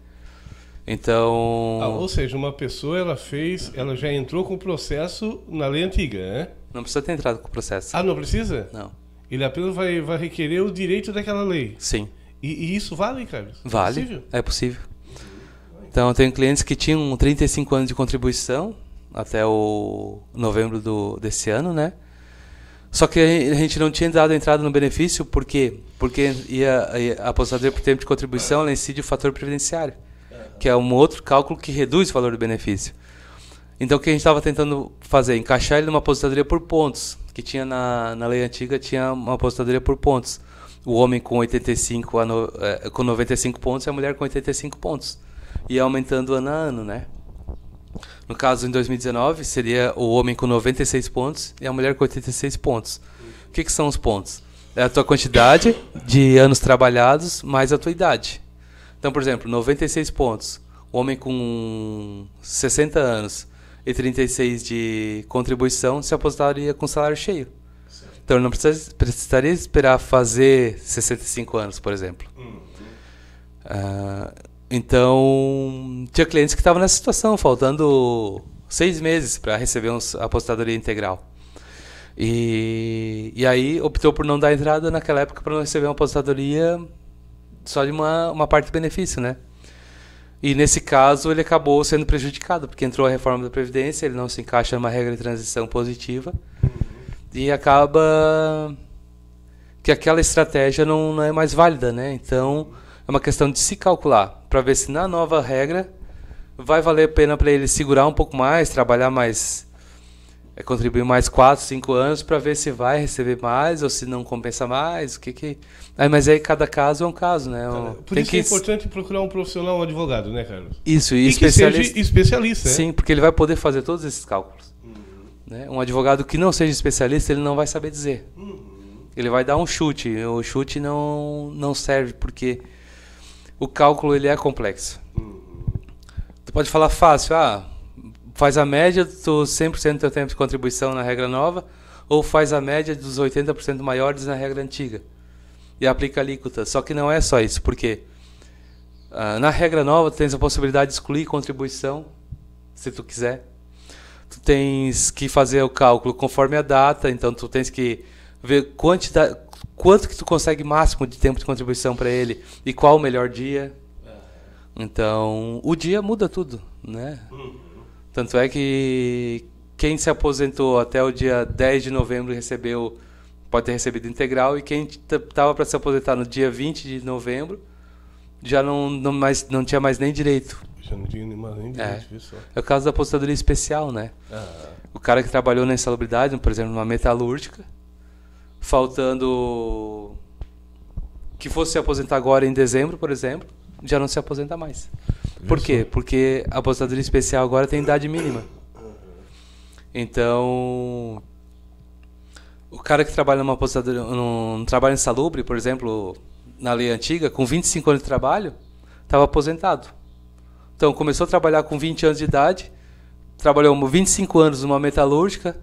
Então, ah, ou seja, uma pessoa ela fez, ela já entrou com o processo na lei antiga, né? Não precisa ter entrado com o processo. Ah, não precisa? Não. Ele apenas vai, vai requerer o direito daquela lei. Sim. E, e isso vale, Carlos? Vale. É possível? É possível. Então, eu tenho clientes que tinham 35 anos de contribuição até o novembro do, desse ano, né? Só que a gente não tinha dado entrada no benefício, por quê? Porque ia, ia aposentadoria por tempo de contribuição, ela incide o fator previdenciário, que é um outro cálculo que reduz o valor do benefício. Então, o que a gente estava tentando fazer? Encaixar ele numa aposentadoria por pontos, que tinha na, na lei antiga, tinha uma aposentadoria por pontos. O homem com 85 no, eh, com 95 pontos e a mulher com 85 pontos e aumentando ano a ano, né? No caso, em 2019, seria o homem com 96 pontos e a mulher com 86 pontos. O que, que são os pontos? É a tua quantidade de anos trabalhados mais a tua idade. Então, por exemplo, 96 pontos. O homem com 60 anos e 36 de contribuição se aposentaria com salário cheio. Então, não precisa, precisaria esperar fazer 65 anos, por exemplo. Uhum. Uh, então, tinha clientes que estavam nessa situação, faltando seis meses para receber uns, a apostadoria integral. E, e aí optou por não dar entrada naquela época para não receber uma apostadoria só de uma, uma parte do benefício, né? E nesse caso ele acabou sendo prejudicado, porque entrou a reforma da Previdência, ele não se encaixa numa regra de transição positiva. E acaba que aquela estratégia não, não é mais válida, né? Então é uma questão de se calcular para ver se na nova regra vai valer a pena para ele segurar um pouco mais, trabalhar mais, é, contribuir mais 4, 5 anos para ver se vai receber mais ou se não compensa mais, o que que... Aí, mas aí cada caso é um caso, né? Um, Por tem isso que... é importante procurar um profissional, um advogado, né, Carlos? Isso, e, e especialista. especialista né? Sim, porque ele vai poder fazer todos esses cálculos. Uhum. Né? Um advogado que não seja especialista, ele não vai saber dizer. Uhum. Ele vai dar um chute, o chute não, não serve porque o cálculo ele é complexo. Uhum. Tu pode falar fácil, ah, faz a média dos 100% do teu tempo de contribuição na regra nova ou faz a média dos 80% maiores na regra antiga e aplica alíquota. Só que não é só isso, porque ah, na regra nova tu tens a possibilidade de excluir contribuição, se tu quiser. Tu tens que fazer o cálculo conforme a data, então tu tens que ver quantidade quanto que tu consegue máximo de tempo de contribuição para ele e qual o melhor dia. É. Então, o dia muda tudo, né? Uhum. Tanto é que quem se aposentou até o dia 10 de novembro recebeu pode ter recebido integral e quem estava para se aposentar no dia 20 de novembro já não, não, mais, não tinha mais nem direito. Já não tinha mais nem direito, é. Só. É o caso da aposentadoria especial, né? Ah. O cara que trabalhou na insalubridade, por exemplo, numa metalúrgica, faltando que fosse se aposentar agora em dezembro, por exemplo, já não se aposenta mais. Por quê? Porque a aposentadoria especial agora tem idade mínima. Então, o cara que trabalha numa aposentadoria, num trabalho insalubre, por exemplo, na lei antiga, com 25 anos de trabalho, estava aposentado. Então, começou a trabalhar com 20 anos de idade, trabalhou 25 anos numa metalúrgica,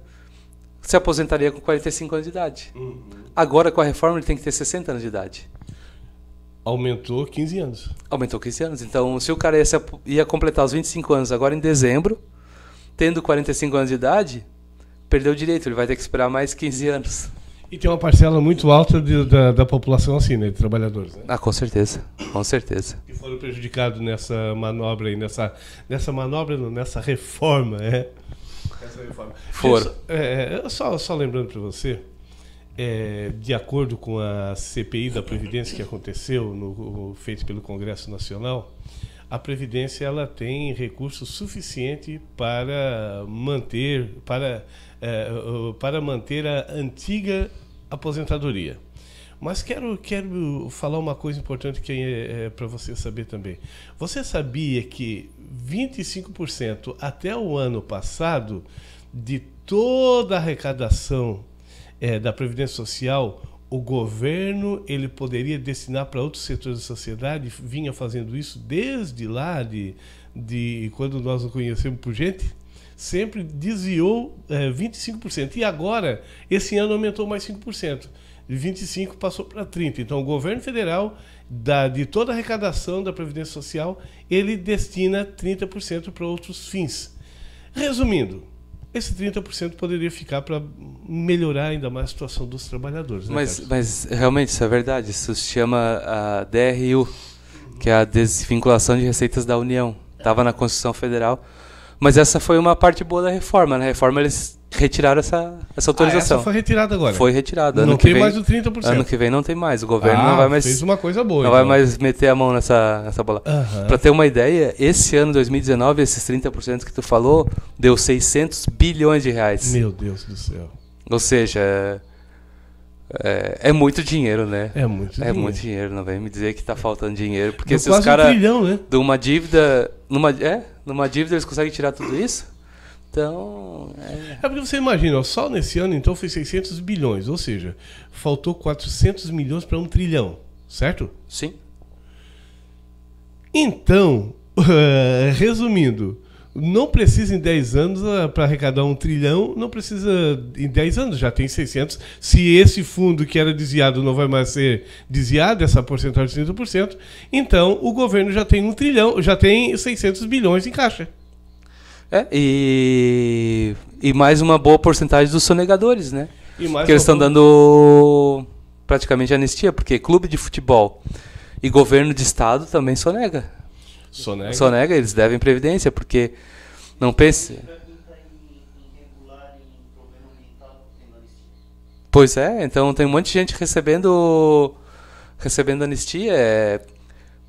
se aposentaria com 45 anos de idade. Uhum. Agora, com a reforma, ele tem que ter 60 anos de idade. Aumentou 15 anos. Aumentou 15 anos. Então, se o cara ia, se, ia completar os 25 anos agora em dezembro, tendo 45 anos de idade, perdeu o direito, ele vai ter que esperar mais 15 anos. E tem uma parcela muito alta de, da, da, população assim, né, de trabalhadores. Né? Ah, com certeza, com certeza. Que foram prejudicados nessa manobra aí, nessa, nessa manobra, não, nessa reforma, é. Fábio. Foram. É, é só, só lembrando para você, é, de acordo com a CPI da Previdência que aconteceu, no, feito pelo Congresso Nacional, a Previdência ela tem recurso suficiente para manter, para, é, para manter a antiga aposentadoria. Mas quero, quero falar uma coisa importante que é, é para você saber também. Você sabia que 25% até o ano passado de toda a arrecadação é, da Previdência Social, o governo ele poderia destinar para outros setores da sociedade, vinha fazendo isso desde lá de, de quando nós o conhecemos por gente sempre desviou é, 25%. E agora, esse ano aumentou mais 5% de 25 passou para 30. Então, o governo federal, da, de toda a arrecadação da Previdência Social, ele destina 30% para outros fins. Resumindo, esse 30% poderia ficar para melhorar ainda mais a situação dos trabalhadores. Né, mas, mas, realmente isso é verdade. Isso se chama a DRU, que é a desvinculação de receitas da União. Estava na Constituição Federal. Mas essa foi uma parte boa da reforma. Na né? reforma eles retiraram essa, essa autorização. Ah, essa foi retirada agora. Foi retirada. Ano não tem vem, mais o 30%. Ano que vem não tem mais. O governo ah, não vai mais. Fez uma coisa boa. Não então. vai mais meter a mão nessa, nessa bola. Uhum. Para ter uma ideia, esse ano 2019, esses 30% que tu falou, deu 600 bilhões de reais. Meu Deus do céu. Ou seja, é, é muito dinheiro, né? É muito é dinheiro. É muito dinheiro, não vem me dizer que tá faltando dinheiro. Porque Deu se os caras. Um né? De uma dívida. Numa, é, numa dívida eles conseguem tirar tudo isso? Então. É... é porque você imagina, ó, só nesse ano então foi 600 bilhões, ou seja, faltou 400 milhões para um trilhão, certo? Sim. Então, (laughs) resumindo, não precisa em 10 anos ah, para arrecadar um trilhão, não precisa em 10 anos, já tem 600. Se esse fundo que era desviado não vai mais ser desviado, essa porcentagem de 30%, então o governo já tem um trilhão, já tem 600 bilhões em caixa. É, e, e mais uma boa porcentagem dos sonegadores, né? E mais que eles estão dando praticamente anistia, porque clube de futebol e governo de estado também sonega. Sonega? Sonega, eles devem previdência, porque não pense... Pois é, então tem um monte de gente recebendo recebendo anistia. É,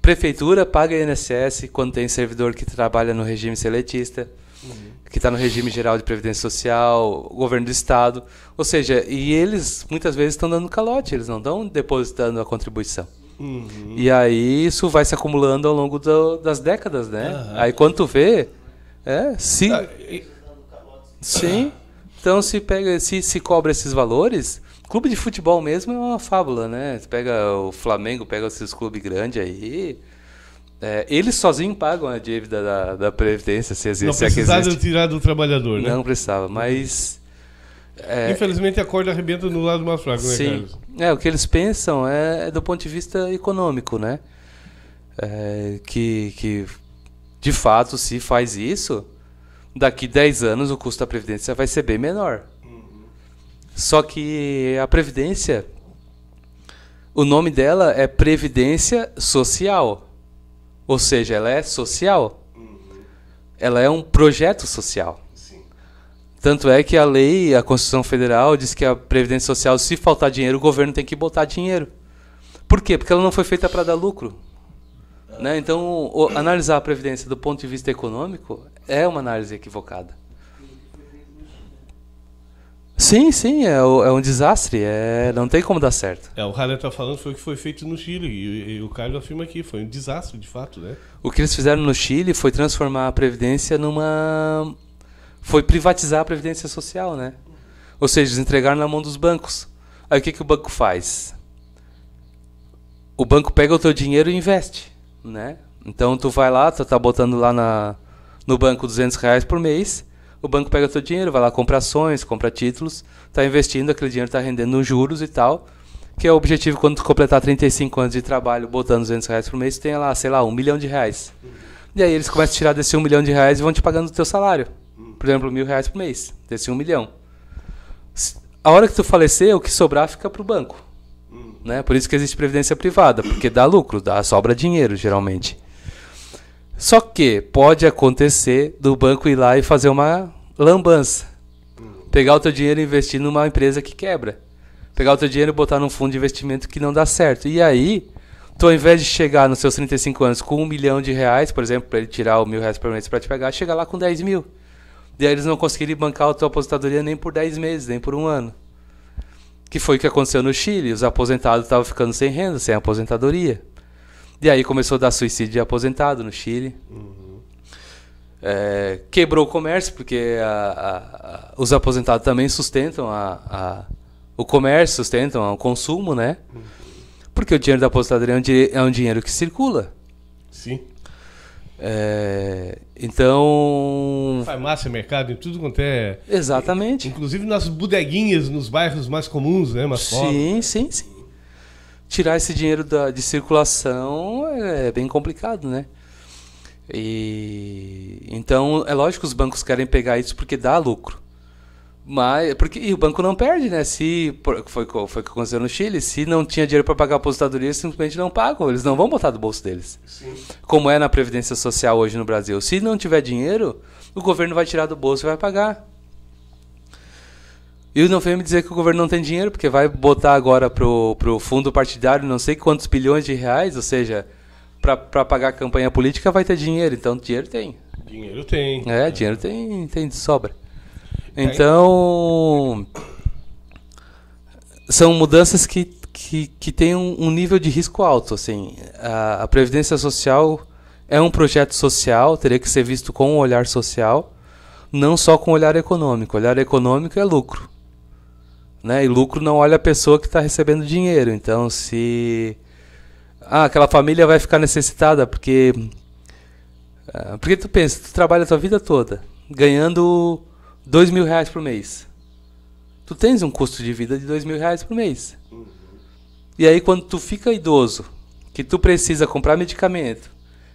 prefeitura paga INSS quando tem servidor que trabalha no regime seletista uhum. que está no regime geral de previdência social, governo do estado, ou seja, e eles muitas vezes estão dando calote, eles não estão depositando a contribuição. Uhum. E aí isso vai se acumulando ao longo do, das décadas, né? Uhum. Aí quando tu vê, é, se ah, sim, então se pega, se se cobra esses valores, clube de futebol mesmo é uma fábula, né? Você pega o Flamengo, pega esses clubes grandes aí, é, eles sozinhos pagam a dívida da, da Previdência, se é existe. Não precisava tirar do trabalhador, né? Não precisava, mas. É, Infelizmente a corda arrebenta no lado mais fraco, né, sim. Carlos? É, o que eles pensam é, é do ponto de vista econômico, né? É, que, que, de fato, se faz isso, daqui 10 anos o custo da Previdência vai ser bem menor. Uhum. Só que a Previdência, o nome dela é Previdência Social ou seja, ela é social. Ela é um projeto social. Tanto é que a lei, a Constituição Federal, diz que a Previdência Social, se faltar dinheiro, o governo tem que botar dinheiro. Por quê? Porque ela não foi feita para dar lucro. Né? Então, o, analisar a Previdência do ponto de vista econômico é uma análise equivocada. Sim, sim, é, é um desastre, é, não tem como dar certo. É, o Haller está falando foi o que foi feito no Chile, e, e o Carlos afirma aqui, foi um desastre de fato, né? O que eles fizeram no Chile foi transformar a Previdência numa... foi privatizar a Previdência Social, né? Ou seja, eles entregaram na mão dos bancos. Aí o que, que o banco faz? O banco pega o teu dinheiro e investe, né? Então tu vai lá, tu tá botando lá na, no banco 200 reais por mês, o banco pega seu dinheiro, vai lá, compra ações, compra títulos, está investindo, aquele dinheiro está rendendo juros e tal, que é o objetivo quando completar 35 anos de trabalho, botando 200 reais por mês, tenha lá, sei lá, um milhão de reais. E aí eles começam a tirar desse um milhão de reais e vão te pagando o teu salário. Por exemplo, mil reais por mês, desse um milhão. A hora que tu falecer, o que sobrar fica para o banco. Né? Por isso que existe previdência privada, porque dá lucro, dá, sobra dinheiro, geralmente. Só que pode acontecer do banco ir lá e fazer uma lambança. Pegar o teu dinheiro e investir numa empresa que quebra. Pegar o teu dinheiro e botar num fundo de investimento que não dá certo. E aí, tu ao invés de chegar nos seus 35 anos com um milhão de reais, por exemplo, para ele tirar o mil reais por mês para te pagar, chega lá com 10 mil. e aí eles não conseguirem bancar a tua aposentadoria nem por 10 meses, nem por um ano. Que foi o que aconteceu no Chile. Os aposentados estavam ficando sem renda, sem aposentadoria. E aí começou a dar suicídio de aposentado no Chile. Uhum. É, quebrou o comércio, porque a, a, a, os aposentados também sustentam o comércio, sustentam o consumo, né? Uhum. Porque o dinheiro da aposentadoria é um, é um dinheiro que circula. Sim. É, então. Farmácia, mercado, em tudo quanto é. Exatamente. Inclusive nas bodeguinhas, nos bairros mais comuns, né? Mais sim, pobres. sim, sim tirar esse dinheiro da, de circulação é bem complicado, né? E, então, é lógico que os bancos querem pegar isso porque dá lucro. Mas, porque, e o banco não perde, né? Se, foi, foi o que aconteceu no Chile, se não tinha dinheiro para pagar a aposentadoria, eles simplesmente não pagam. Eles não vão botar do bolso deles. Sim. Como é na Previdência Social hoje no Brasil. Se não tiver dinheiro, o governo vai tirar do bolso e vai pagar. E não vem me dizer que o governo não tem dinheiro, porque vai botar agora pro, pro fundo partidário não sei quantos bilhões de reais, ou seja, para pagar a campanha política vai ter dinheiro, então dinheiro tem. Dinheiro tem. É, dinheiro tem, tem de sobra. Então, são mudanças que, que, que têm um, um nível de risco alto. Assim. A, a, Previdência Social é um projeto social, teria que ser visto com um olhar social, não só com um olhar econômico. O olhar econômico é lucro. Né? E lucro não olha a pessoa que está recebendo dinheiro. Então, se ah, aquela família vai ficar necessitada porque ah, porque tu pensa, tu trabalha a tua vida toda ganhando dois mil reais por mês. Tu tens um custo de vida de dois mil reais por mês. E aí quando tu fica idoso, que tu precisa comprar medicamento,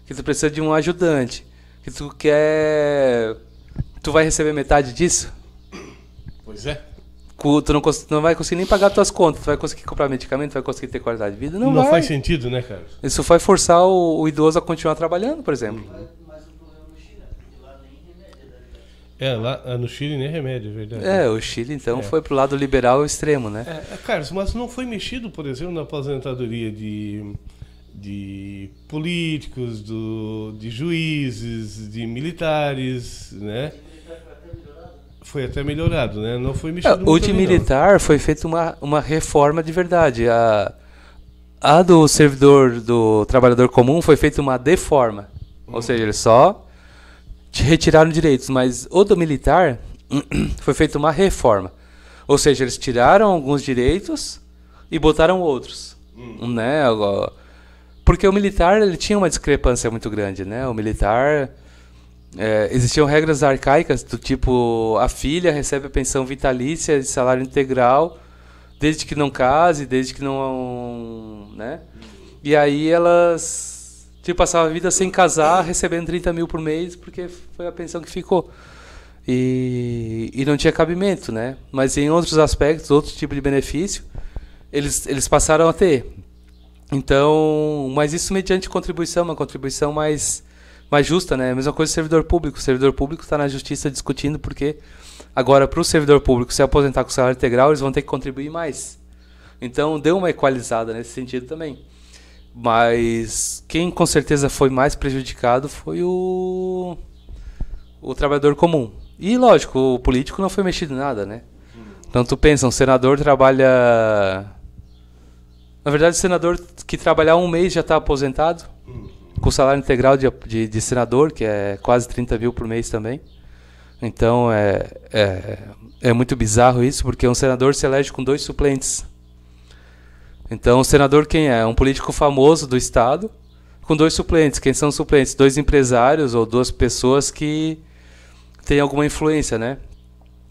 que tu precisa de um ajudante, que tu quer, tu vai receber metade disso? Pois é tu não, não vai conseguir nem pagar tuas contas, tu vai conseguir comprar medicamento, tu vai conseguir ter qualidade de vida. Não, não vai. faz sentido, né, cara? Isso vai forçar o, o idoso a continuar trabalhando, por exemplo. É, lá ah, no Chile nem remédio, é verdade. É, o Chile então é. foi pro lado liberal extremo, né? É, é, Carlos, mas não foi mexido, por exemplo, na aposentadoria de, de políticos, do, de juízes, de militares, né? Foi até melhorado, né? Não foi mexido. É, o de militar não. foi feita uma, uma reforma de verdade. A, a do servidor do trabalhador comum foi feita uma deforma. Hum. Ou seja, eles só retiraram direitos, mas o do militar (clears throat) foi feita uma reforma. Ou seja, eles tiraram alguns direitos e botaram outros, hum. né? Porque o militar ele tinha uma discrepância muito grande, né? O militar é, existiam regras arcaicas do tipo a filha recebe a pensão vitalícia de salário integral desde que não case, desde que não, né? E aí elas tipo passavam a vida sem casar, recebendo 30 mil por mês porque foi a pensão que ficou e, e não tinha cabimento, né? Mas em outros aspectos, outro tipo de benefício, eles eles passaram a ter. Então, mas isso mediante contribuição, uma contribuição mais mais justa, né? É a mesma coisa do servidor público. O servidor público está na justiça discutindo porque agora para o servidor público se aposentar com salário integral, eles vão ter que contribuir mais. Então deu uma equalizada nesse sentido também. Mas quem com certeza foi mais prejudicado foi o o trabalhador comum. E lógico, o político não foi mexido em nada, né? Então tu pensa, um senador trabalha na verdade, o senador que trabalhar um mês já está aposentado com salário integral de, de, de, senador, que é quase 30 mil por mês também. Então é, é, é muito bizarro isso, porque um senador se elege com dois suplentes. Então, o senador quem é? Um político famoso do Estado, com dois suplentes. Quem são suplentes? Dois empresários ou duas pessoas que têm alguma influência, né?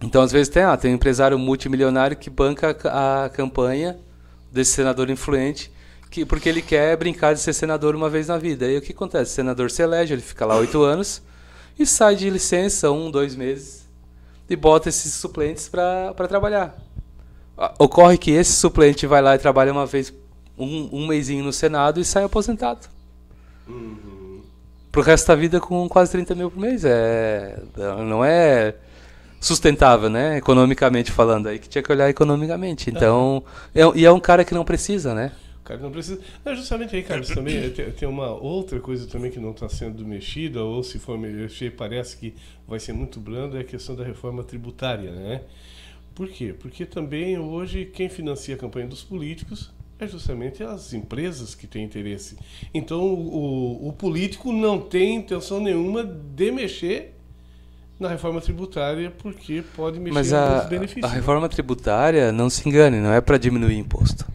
Então, às vezes, tem, ah, tem um empresário multimilionário que banca a campanha desse senador influente que, porque ele quer brincar de ser senador uma vez na vida. E o que acontece? O senador se elege, ele fica lá oito anos e sai de licença um, dois meses e bota esses suplentes para trabalhar. Ah, ocorre que esse suplente vai lá e trabalha uma vez, um, um mêsinho no Senado e sai aposentado. Uhum. Pro resto da vida com quase 30 mil por mês. É, não é sustentável, né? Economicamente falando. Aí que tinha que olhar economicamente. Então, é, e é um cara que não precisa, né? Cara, não precisa. Não, justamente aí, Carlos, é, também tem uma outra coisa também que não está sendo mexida, ou se for mexer, parece que vai ser muito brando, é a questão da reforma tributária, né? Por quê? Porque também hoje quem financia a campanha dos políticos é justamente as empresas que têm interesse. Então o, o político não tem intenção nenhuma de mexer na reforma tributária porque pode mexer Mas a, nos benefícios. A né? reforma tributária, não se engane, não é para diminuir imposto.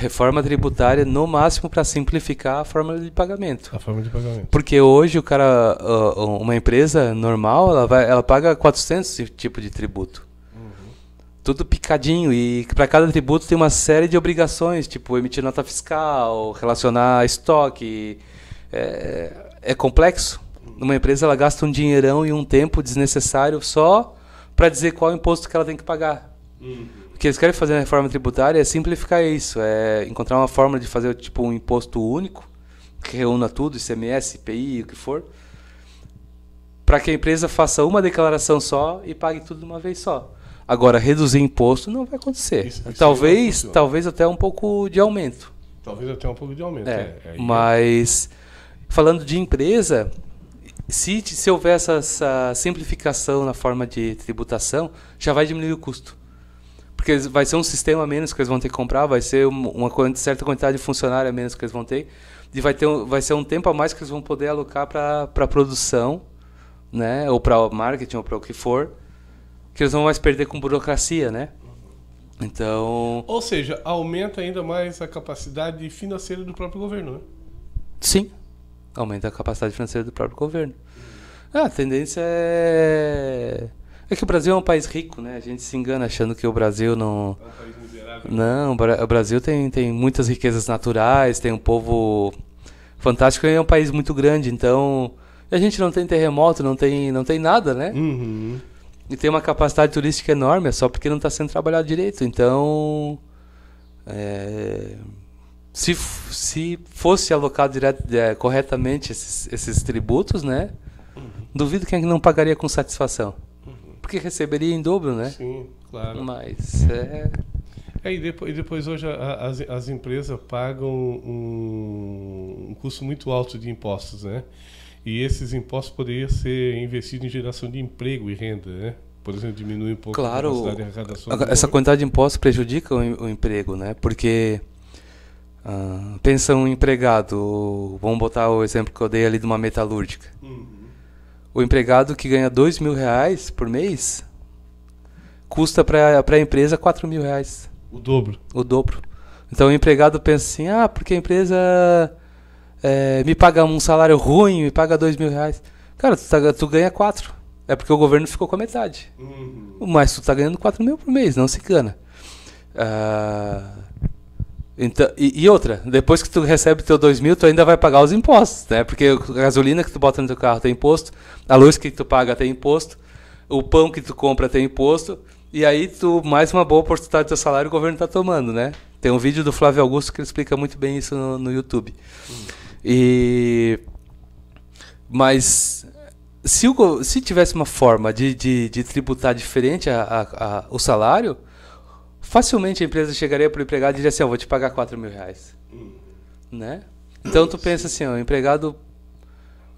Reforma tributária, no máximo, para simplificar a forma de pagamento. A forma de pagamento. Porque hoje o cara, ah, ah, uma empresa normal, ela, vai, ela paga 400 tipo de tributo. Uhum. Tudo picadinho. E para cada tributo tem uma série de obrigações, tipo emitir nota fiscal, relacionar estoque. É, é complexo. Uhum. Uma empresa ela gasta um dinheirão e um tempo desnecessário só para dizer qual imposto que ela tem que pagar. Uhum. O que eles querem fazer na reforma tributária é simplificar isso, é encontrar uma forma de fazer tipo um imposto único que reúna tudo, ICMS, IPI, o que for, para que a empresa faça uma declaração só e pague tudo de uma vez só. Agora reduzir imposto não vai acontecer. Isso, isso talvez, talvez até um pouco de aumento. Talvez até um pouco de aumento. É, é, é. Mas falando de empresa, se, se houver essa, essa simplificação na forma de tributação, já vai diminuir o custo porque vai ser um sistema menos que eles vão ter que comprar, vai ser uma certa quantidade de funcionário a menos que eles vão ter, e vai, ter vai ser um tempo a mais que eles vão poder alocar para produção, né? ou para marketing, ou para o que for, que eles não vão mais perder com burocracia, né? Então... Ou seja, aumenta ainda mais a capacidade financeira do próprio governo, né? Sim, aumenta a capacidade financeira do próprio governo. Ah, a tendência é é que o Brasil é um país rico, né? A gente se engana achando que o Brasil não. É um país miserável. Não, o Brasil tem, tem muitas riquezas naturais, tem um povo fantástico e é um país muito grande, então. A gente não tem terremoto, não tem, não tem nada, né? Uhum. E tem uma capacidade turística enorme, é só porque não está sendo trabalhado direito. Então. É, se, se fosse alocado direto, é, corretamente esses, esses tributos, né? Uhum. Duvido quem é não pagaria com satisfação porque receberia em dobro, né? Sim, claro. Mas é. é e, depois, e depois hoje a, a, as, as empresas pagam um, um custo muito alto de impostos, né? E esses impostos poderiam ser investidos em geração de emprego e renda, né? por exemplo, diminui um pouco claro, a capacidade de arrecadação. Essa quantidade de impostos prejudica o, o emprego, né? Porque ah, pensa um empregado, vamos botar o exemplo que eu dei ali de uma metalúrgica. Hum o empregado que ganha dois mil reais por mês custa para a empresa quatro mil reais. O dobro. O dobro. Então o empregado pensa assim, ah, porque a empresa é, me paga um salário ruim, me paga dois mil reais. Cara, tu, tá, tu ganha quatro. É porque o governo ficou com a metade. Uhum. Mas tu tá ganhando quatro mil por mês, não se cana. Ah, então, e, e, outra, depois que tu recebe teu 2 mil, tu ainda vai pagar os impostos, né? Porque a gasolina que tu bota no teu carro tem imposto, a luz que tu paga tem imposto, o pão que tu compra tem imposto, e aí tu, mais uma boa oportunidade do teu salário, o governo está tomando, né? Tem um vídeo do Flávio Augusto que explica muito bem isso no, no YouTube. Hum. E... Mas se, o, se tivesse uma forma de, de, de tributar diferente a, a, a o salário Facilmente a empresa chegaria para o empregado e diria assim, oh, vou te pagar 4 mil reais. Hum. Né? Então tu pensa assim, o empregado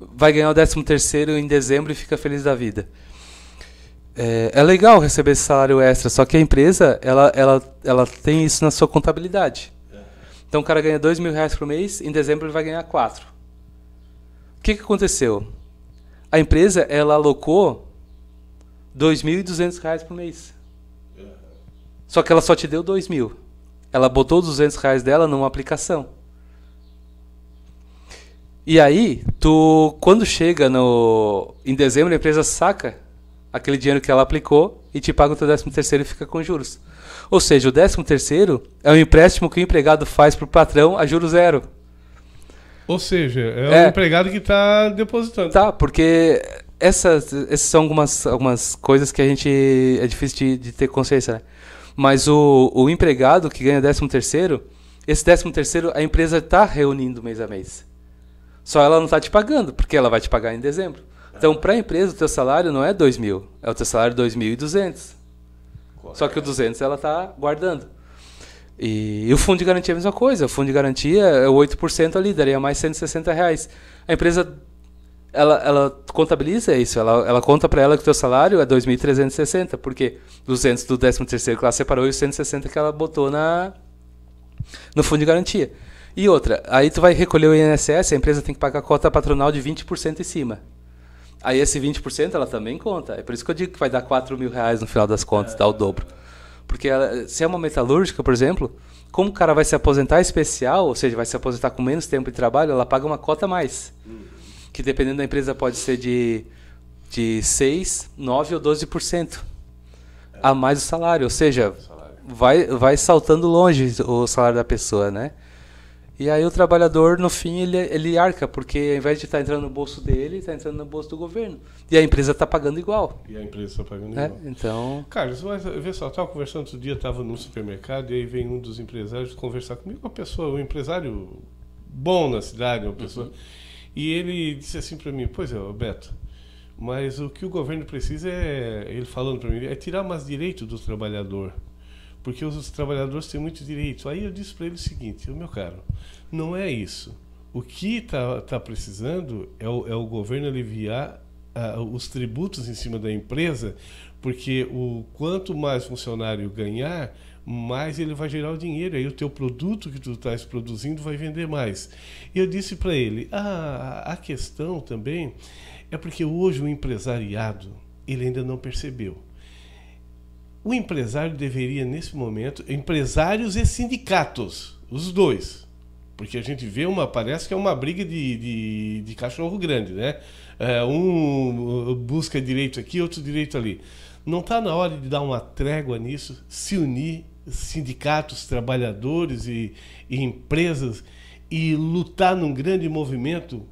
vai ganhar o 13 terceiro em dezembro e fica feliz da vida. É, é, legal receber esse salário extra, só que a empresa ela, ela, ela tem isso na sua contabilidade. Então o cara ganha 2 mil reais por mês, em dezembro ele vai ganhar 4. O que, que aconteceu? A empresa ela alocou 2.200 reais por mês. Só que ela só te deu dois mil. Ela botou 200 reais dela numa aplicação. E aí, tu, quando chega no, em dezembro, a empresa saca aquele dinheiro que ela aplicou e te paga o teu 13 terceiro e fica com juros. Ou seja, o 13 terceiro é um empréstimo que o empregado faz para o patrão a juros zero. Ou seja, é, é. o empregado que está depositando. Tá, porque essas, essas são algumas, algumas coisas que a gente é difícil de, de ter consciência, né? Mas o, o empregado que ganha 13 terceiro, esse 13 terceiro a empresa está reunindo mês a mês. Só ela não está te pagando, porque ela vai te pagar em dezembro. Então, para a empresa, o teu salário não é 2 mil, é o teu salário 2.200. Só que o 200 ela está guardando. E, e, o fundo de garantia é a mesma coisa. O fundo de garantia é 8% ali, daria mais 160 reais. A empresa ela, ela contabiliza isso, ela, ela conta para ela que o teu salário é 2.360, porque 200 do 13º que ela separou e os 160 que ela botou na no fundo de garantia. E outra, aí tu vai recolher o INSS, a empresa tem que pagar a cota patronal de 20% em cima. Aí esse 20% ela também conta. É por isso que eu digo que vai dar 4 mil reais no final das contas, é. dá o dobro. Porque ela, se é uma metalúrgica, por exemplo, como o cara vai se aposentar especial, ou seja, vai se aposentar com menos tempo de trabalho, ela paga uma cota a mais. Hum que dependendo da empresa pode ser de, de 6, 9 ou 12% é. a mais o salário. Ou seja, salário. Vai, vai saltando longe o salário da pessoa, né? E aí o trabalhador, no fim, ele, ele arca, porque ao invés de estar tá entrando no bolso dele, está entrando no bolso do governo. E a empresa está pagando igual. E a empresa está pagando né? igual. Então... Carlos, mas, vê só, eu estava conversando outro dia, estava num supermercado, e aí vem um dos empresários conversar comigo, uma pessoa, um empresário bom na cidade, uma pessoa... Uhum. E ele disse assim para mim: Pois é, Beto, mas o que o governo precisa é, ele falando para mim, é tirar mais direito do trabalhador. Porque os, trabalhadores têm muito direitos. Aí eu disse para ele o seguinte: meu caro, não é isso. O que está tá precisando é o, é o governo aliviar os tributos em cima da empresa, porque o quanto mais funcionário ganhar, mais ele vai gerar o dinheiro, aí o teu produto que tu estás produzindo vai vender mais. E eu disse para ele, ah, a questão também é porque hoje o empresariado, ele ainda não percebeu. O empresário deveria, nesse momento, empresários e sindicatos, os dois, porque a gente vê uma, parece que é uma briga de, de, de cachorro grande, né? É, um uh, busca direito aqui, outro direito ali. Não está na hora de dar uma trégua nisso, se unir sindicatos, trabalhadores e, e empresas e lutar num grande movimento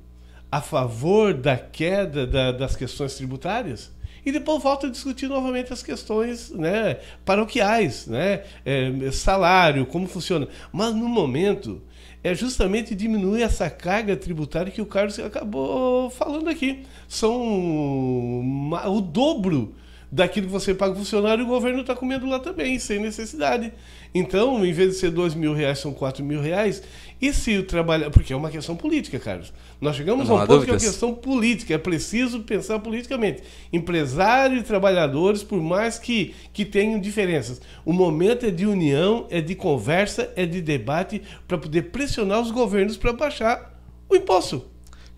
a favor da queda da, das questões tributárias e depois volta a discutir novamente as questões né, paroquiais, né, é, salário, como funciona. Mas no momento é justamente diminuir essa carga tributária que o Carlos acabou falando aqui. São o dobro daquilo que você paga o funcionário, o governo está comendo lá também, sem necessidade. Então, em vez de ser dois mil reais, são quatro mil reais. E se o trabalho Porque é uma questão política, Carlos. Nós chegamos a um ponto dúvidas. que é uma questão política. É preciso pensar politicamente. Empresário e trabalhadores, por mais que, que tenham diferenças, o momento é de união, é de conversa, é de debate para poder pressionar os governos para baixar o imposto.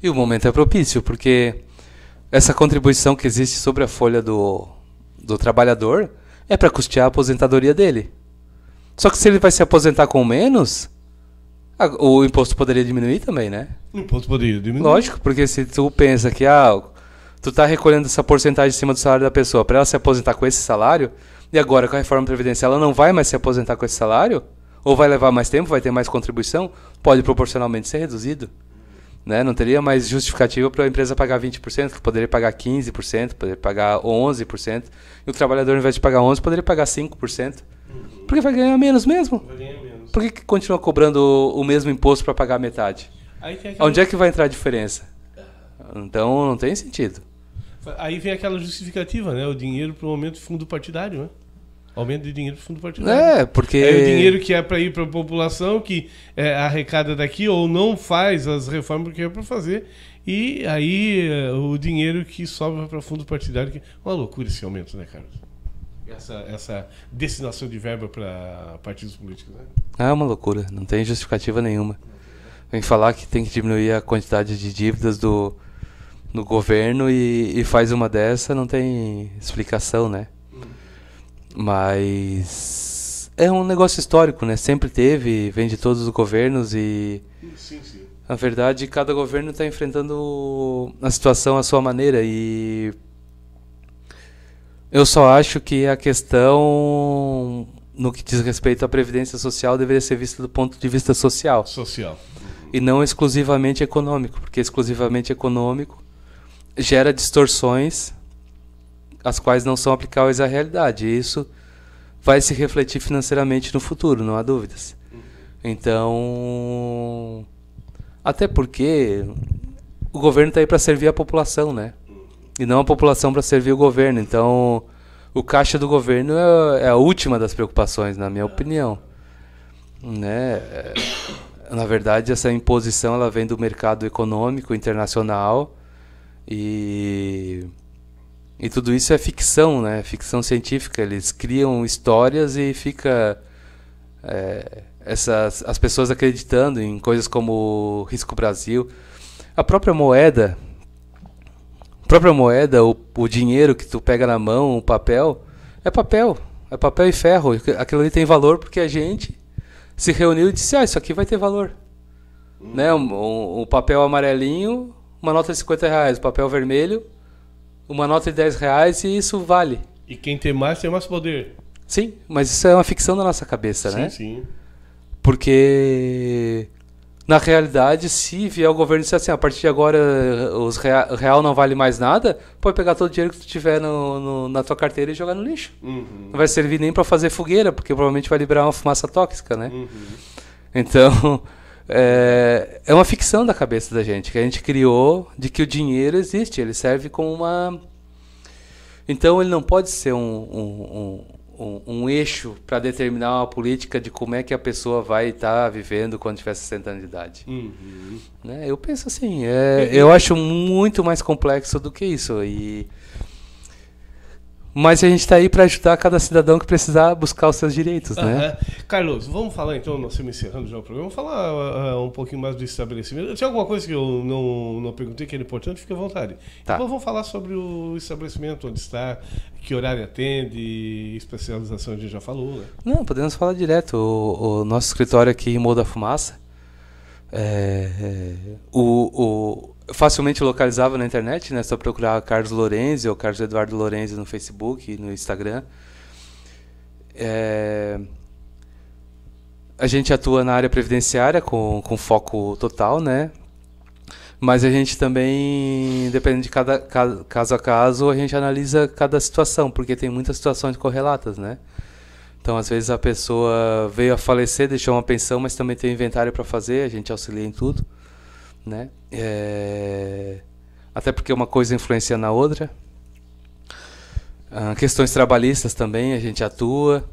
E o momento é propício, porque essa contribuição que existe sobre a folha do do trabalhador é para custear a aposentadoria dele. Só que se ele vai se aposentar com menos, a, o imposto poderia diminuir também, né? O imposto poderia diminuir. Lógico, porque se tu pensa que ah, tu tá recolhendo essa porcentagem em cima do salário da pessoa para ela se aposentar com esse salário, e agora com a reforma previdenciária ela não vai mais se aposentar com esse salário, ou vai levar mais tempo, vai ter mais contribuição, pode proporcionalmente ser reduzido. Né? Não teria mais justificativa para a empresa pagar 20%, que poderia pagar 15%, poderia pagar 11%, e o trabalhador, ao invés de pagar 11%, poderia pagar 5%. Uhum. Porque vai ganhar menos mesmo. Vai ganhar menos. Por que, que continua cobrando o, mesmo imposto para pagar metade? Aí, é Onde é que vai entrar a diferença? Então não tem sentido. Aí vem aquela justificativa, né? O dinheiro para o momento fundo partidário, né? Aumento de dinheiro do fundo partidário. É, porque. É o dinheiro que é para ir para a população, que é, arrecada daqui ou não faz as reformas que é para fazer. E aí é, o dinheiro que sobra para fundo partidário. Que... Uma loucura esse aumento, né, Carlos? Essa, essa destinação de verba para partidos políticos. Né? Ah, é uma loucura, não tem justificativa nenhuma. Vem falar que tem que diminuir a quantidade de dívidas do, do governo e, e faz uma dessa, não tem explicação, né? Mas é um negócio histórico, né? Sempre teve, vem de todos os governos e. Sim, sim. Na verdade, cada governo está enfrentando a situação à sua maneira e. Eu só acho que a questão no que diz respeito à previdência social deveria ser vista do ponto de vista social. Social. E não exclusivamente econômico, porque exclusivamente econômico gera distorções as quais não são aplicáveis à realidade. E isso vai se refletir financeiramente no futuro, não há dúvidas. Então, até porque o governo está aí para servir a população, né? E não a população para servir o governo. Então, o caixa do governo é, é a última das preocupações, na minha opinião. Né? É, na verdade, essa imposição ela vem do mercado econômico internacional e e tudo isso é ficção, né? Ficção científica. Eles criam histórias e fica é, essas as pessoas acreditando em coisas como Risco Brasil, a própria moeda, a própria moeda, o, o dinheiro que tu pega na mão, o papel, é papel, é papel e ferro. Aquilo ali tem valor porque a gente se reuniu e disse: "Ah, isso aqui vai ter valor". Hum. Né? Um, um, um papel amarelinho, uma nota de 50 reais, papel vermelho, uma nota de 10 reais e isso vale. E quem tem mais tem mais poder. Sim, mas isso é uma ficção da nossa cabeça, sim, né? Sim, sim. Porque na realidade, se vier o governo e disser assim, a partir de agora os rea, real não vale mais nada, pode pegar todo o dinheiro que tu tiver no, no, na tua carteira e jogar no lixo. Uhum. Não vai servir nem para fazer fogueira, porque provavelmente vai liberar uma fumaça tóxica, né? Uhum. Então, (laughs) é, é uma ficção da cabeça da gente, que a gente criou de que o dinheiro existe, ele serve como uma. Então ele não pode ser um, um, um, um, um eixo para determinar uma política de como é que a pessoa vai estar tá vivendo quando tiver 60 anos de idade. Uhum. Né? Eu penso assim, é, eu acho muito mais complexo do que isso. E mas a gente está aí para ajudar cada cidadão que precisar buscar os seus direitos, uhum. né? Carlos, vamos falar então, nós estamos encerrando já o programa, vamos falar uh, um pouquinho mais do estabelecimento. Tem alguma coisa que eu não, não perguntei que era é importante, fique à vontade. Tá. Então vamos falar sobre o estabelecimento, onde está, que horário atende, especialização a gente já falou, né? Não, podemos falar direto. O, o nosso escritório aqui em Moura da Fumaça, é, é, o, o facilmente localizável na internet, né? Só procurar Carlos Lorenzi ou Carlos Eduardo Lorenzi no Facebook, no Instagram. É... A gente atua na área previdenciária com, com foco total, né? Mas a gente também, dependendo de cada caso a caso, a gente analisa cada situação, porque tem muitas situações correlatas, né? Então, às vezes a pessoa veio a falecer, deixou uma pensão, mas também tem um inventário para fazer, a gente auxilia em tudo, né? É, até porque uma coisa influencia na outra. Ah, questões trabalhistas também, a gente atua.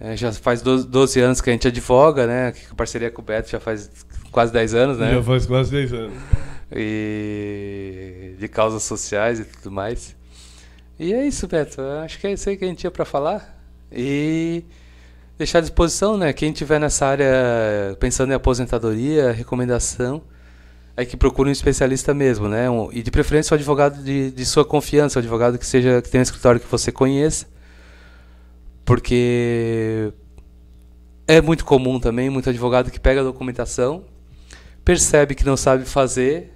É, já faz 12 anos que a gente advoga, né? A parceria com o Beto já faz quase 10 anos, né? Já faz quase 10 anos. E de causas sociais e tudo mais. E é isso, Beto. Acho que é isso aí que a gente tinha para falar. E deixar à disposição, né? Quem tiver nessa área pensando em aposentadoria, recomendação, é que procure um especialista mesmo, né? Um, e de preferência um advogado de, de sua confiança, um advogado que seja que tenha um escritório que você conheça, porque é muito comum também muito advogado que pega a documentação, percebe que não sabe fazer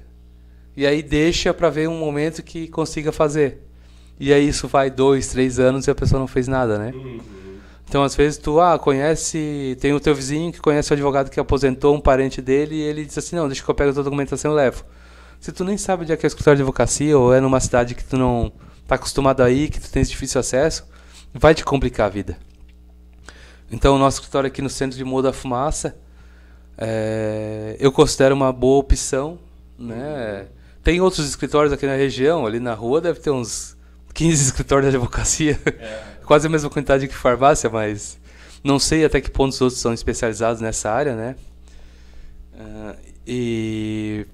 e aí deixa para ver um momento que consiga fazer. E aí isso vai dois, três anos e a pessoa não fez nada, né? Uhum. Então, às vezes, tu ah, conhece, tem o teu vizinho que conhece o advogado que aposentou um parente dele e ele diz assim: não, deixa que eu pego a tua documentação e levo. Se tu nem sabe onde é que é o escritório de advocacia ou é numa cidade que tu não está acostumado aí, que tu tens difícil acesso, vai te complicar a vida. Então, o nosso escritório aqui no centro de Moura da Fumaça, é, eu considero uma boa opção. Né? Tem outros escritórios aqui na região, ali na rua deve ter uns 15 (laughs) escritórios de advocacia. É quase a mesma quantidade que farmácia, mas não sei até que ponto os outros são especializados nessa área, né? Uh, e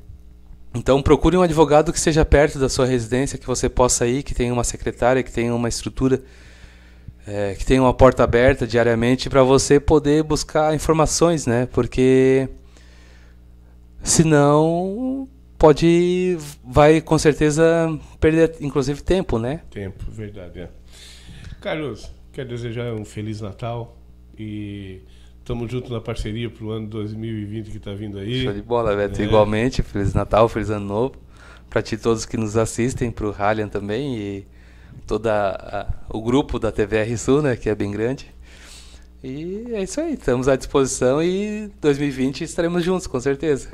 então procure um advogado que seja perto da sua residência, que você possa ir, que tenha uma secretária, que tenha uma estrutura, é, que tenha uma porta aberta diariamente para você poder buscar informações, né? Porque senão pode vai com certeza perder inclusive tempo, né? Tempo, verdade. É. Carlos, quero desejar um Feliz Natal e estamos juntos na parceria para o ano 2020 que está vindo aí. Show de bola, Beto. É. Igualmente, Feliz Natal, Feliz Ano Novo. Para ti, todos que nos assistem, para o Halian também e todo o grupo da TVR Sul, né, que é bem grande. E é isso aí, estamos à disposição e 2020 estaremos juntos, com certeza.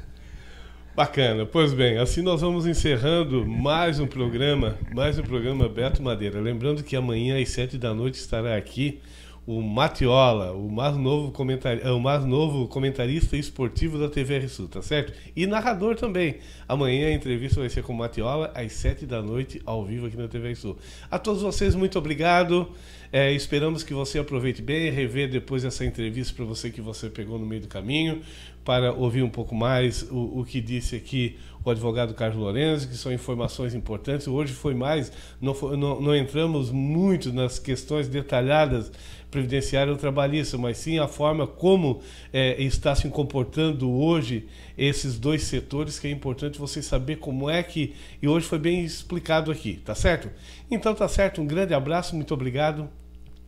Bacana, pois bem, assim nós vamos encerrando mais um programa, mais um programa Beto Madeira. Lembrando que amanhã às sete da noite estará aqui o Matiola, o mais novo, comentar... Eh, o mais novo comentarista esportivo da TV RSU, tá certo? E narrador também. Amanhã a entrevista vai ser com o Matiola às sete da noite, ao vivo aqui na TV RSU. A todos vocês, muito obrigado. É, esperamos que você aproveite bem, rever depois essa entrevista para você que você pegou no meio do caminho para ouvir um pouco mais o, o que disse aqui o advogado Carlos Lourenço, que são informações importantes. Hoje foi mais, não, foi, não, não entramos muito nas questões detalhadas previdenciária ou trabalhista, mas sim a forma como é, está se comportando hoje esses dois setores, que é importante você saber como é que. E hoje foi bem explicado aqui, tá certo? Então tá certo, um grande abraço, muito obrigado,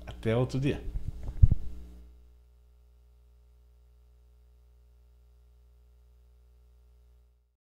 até outro dia.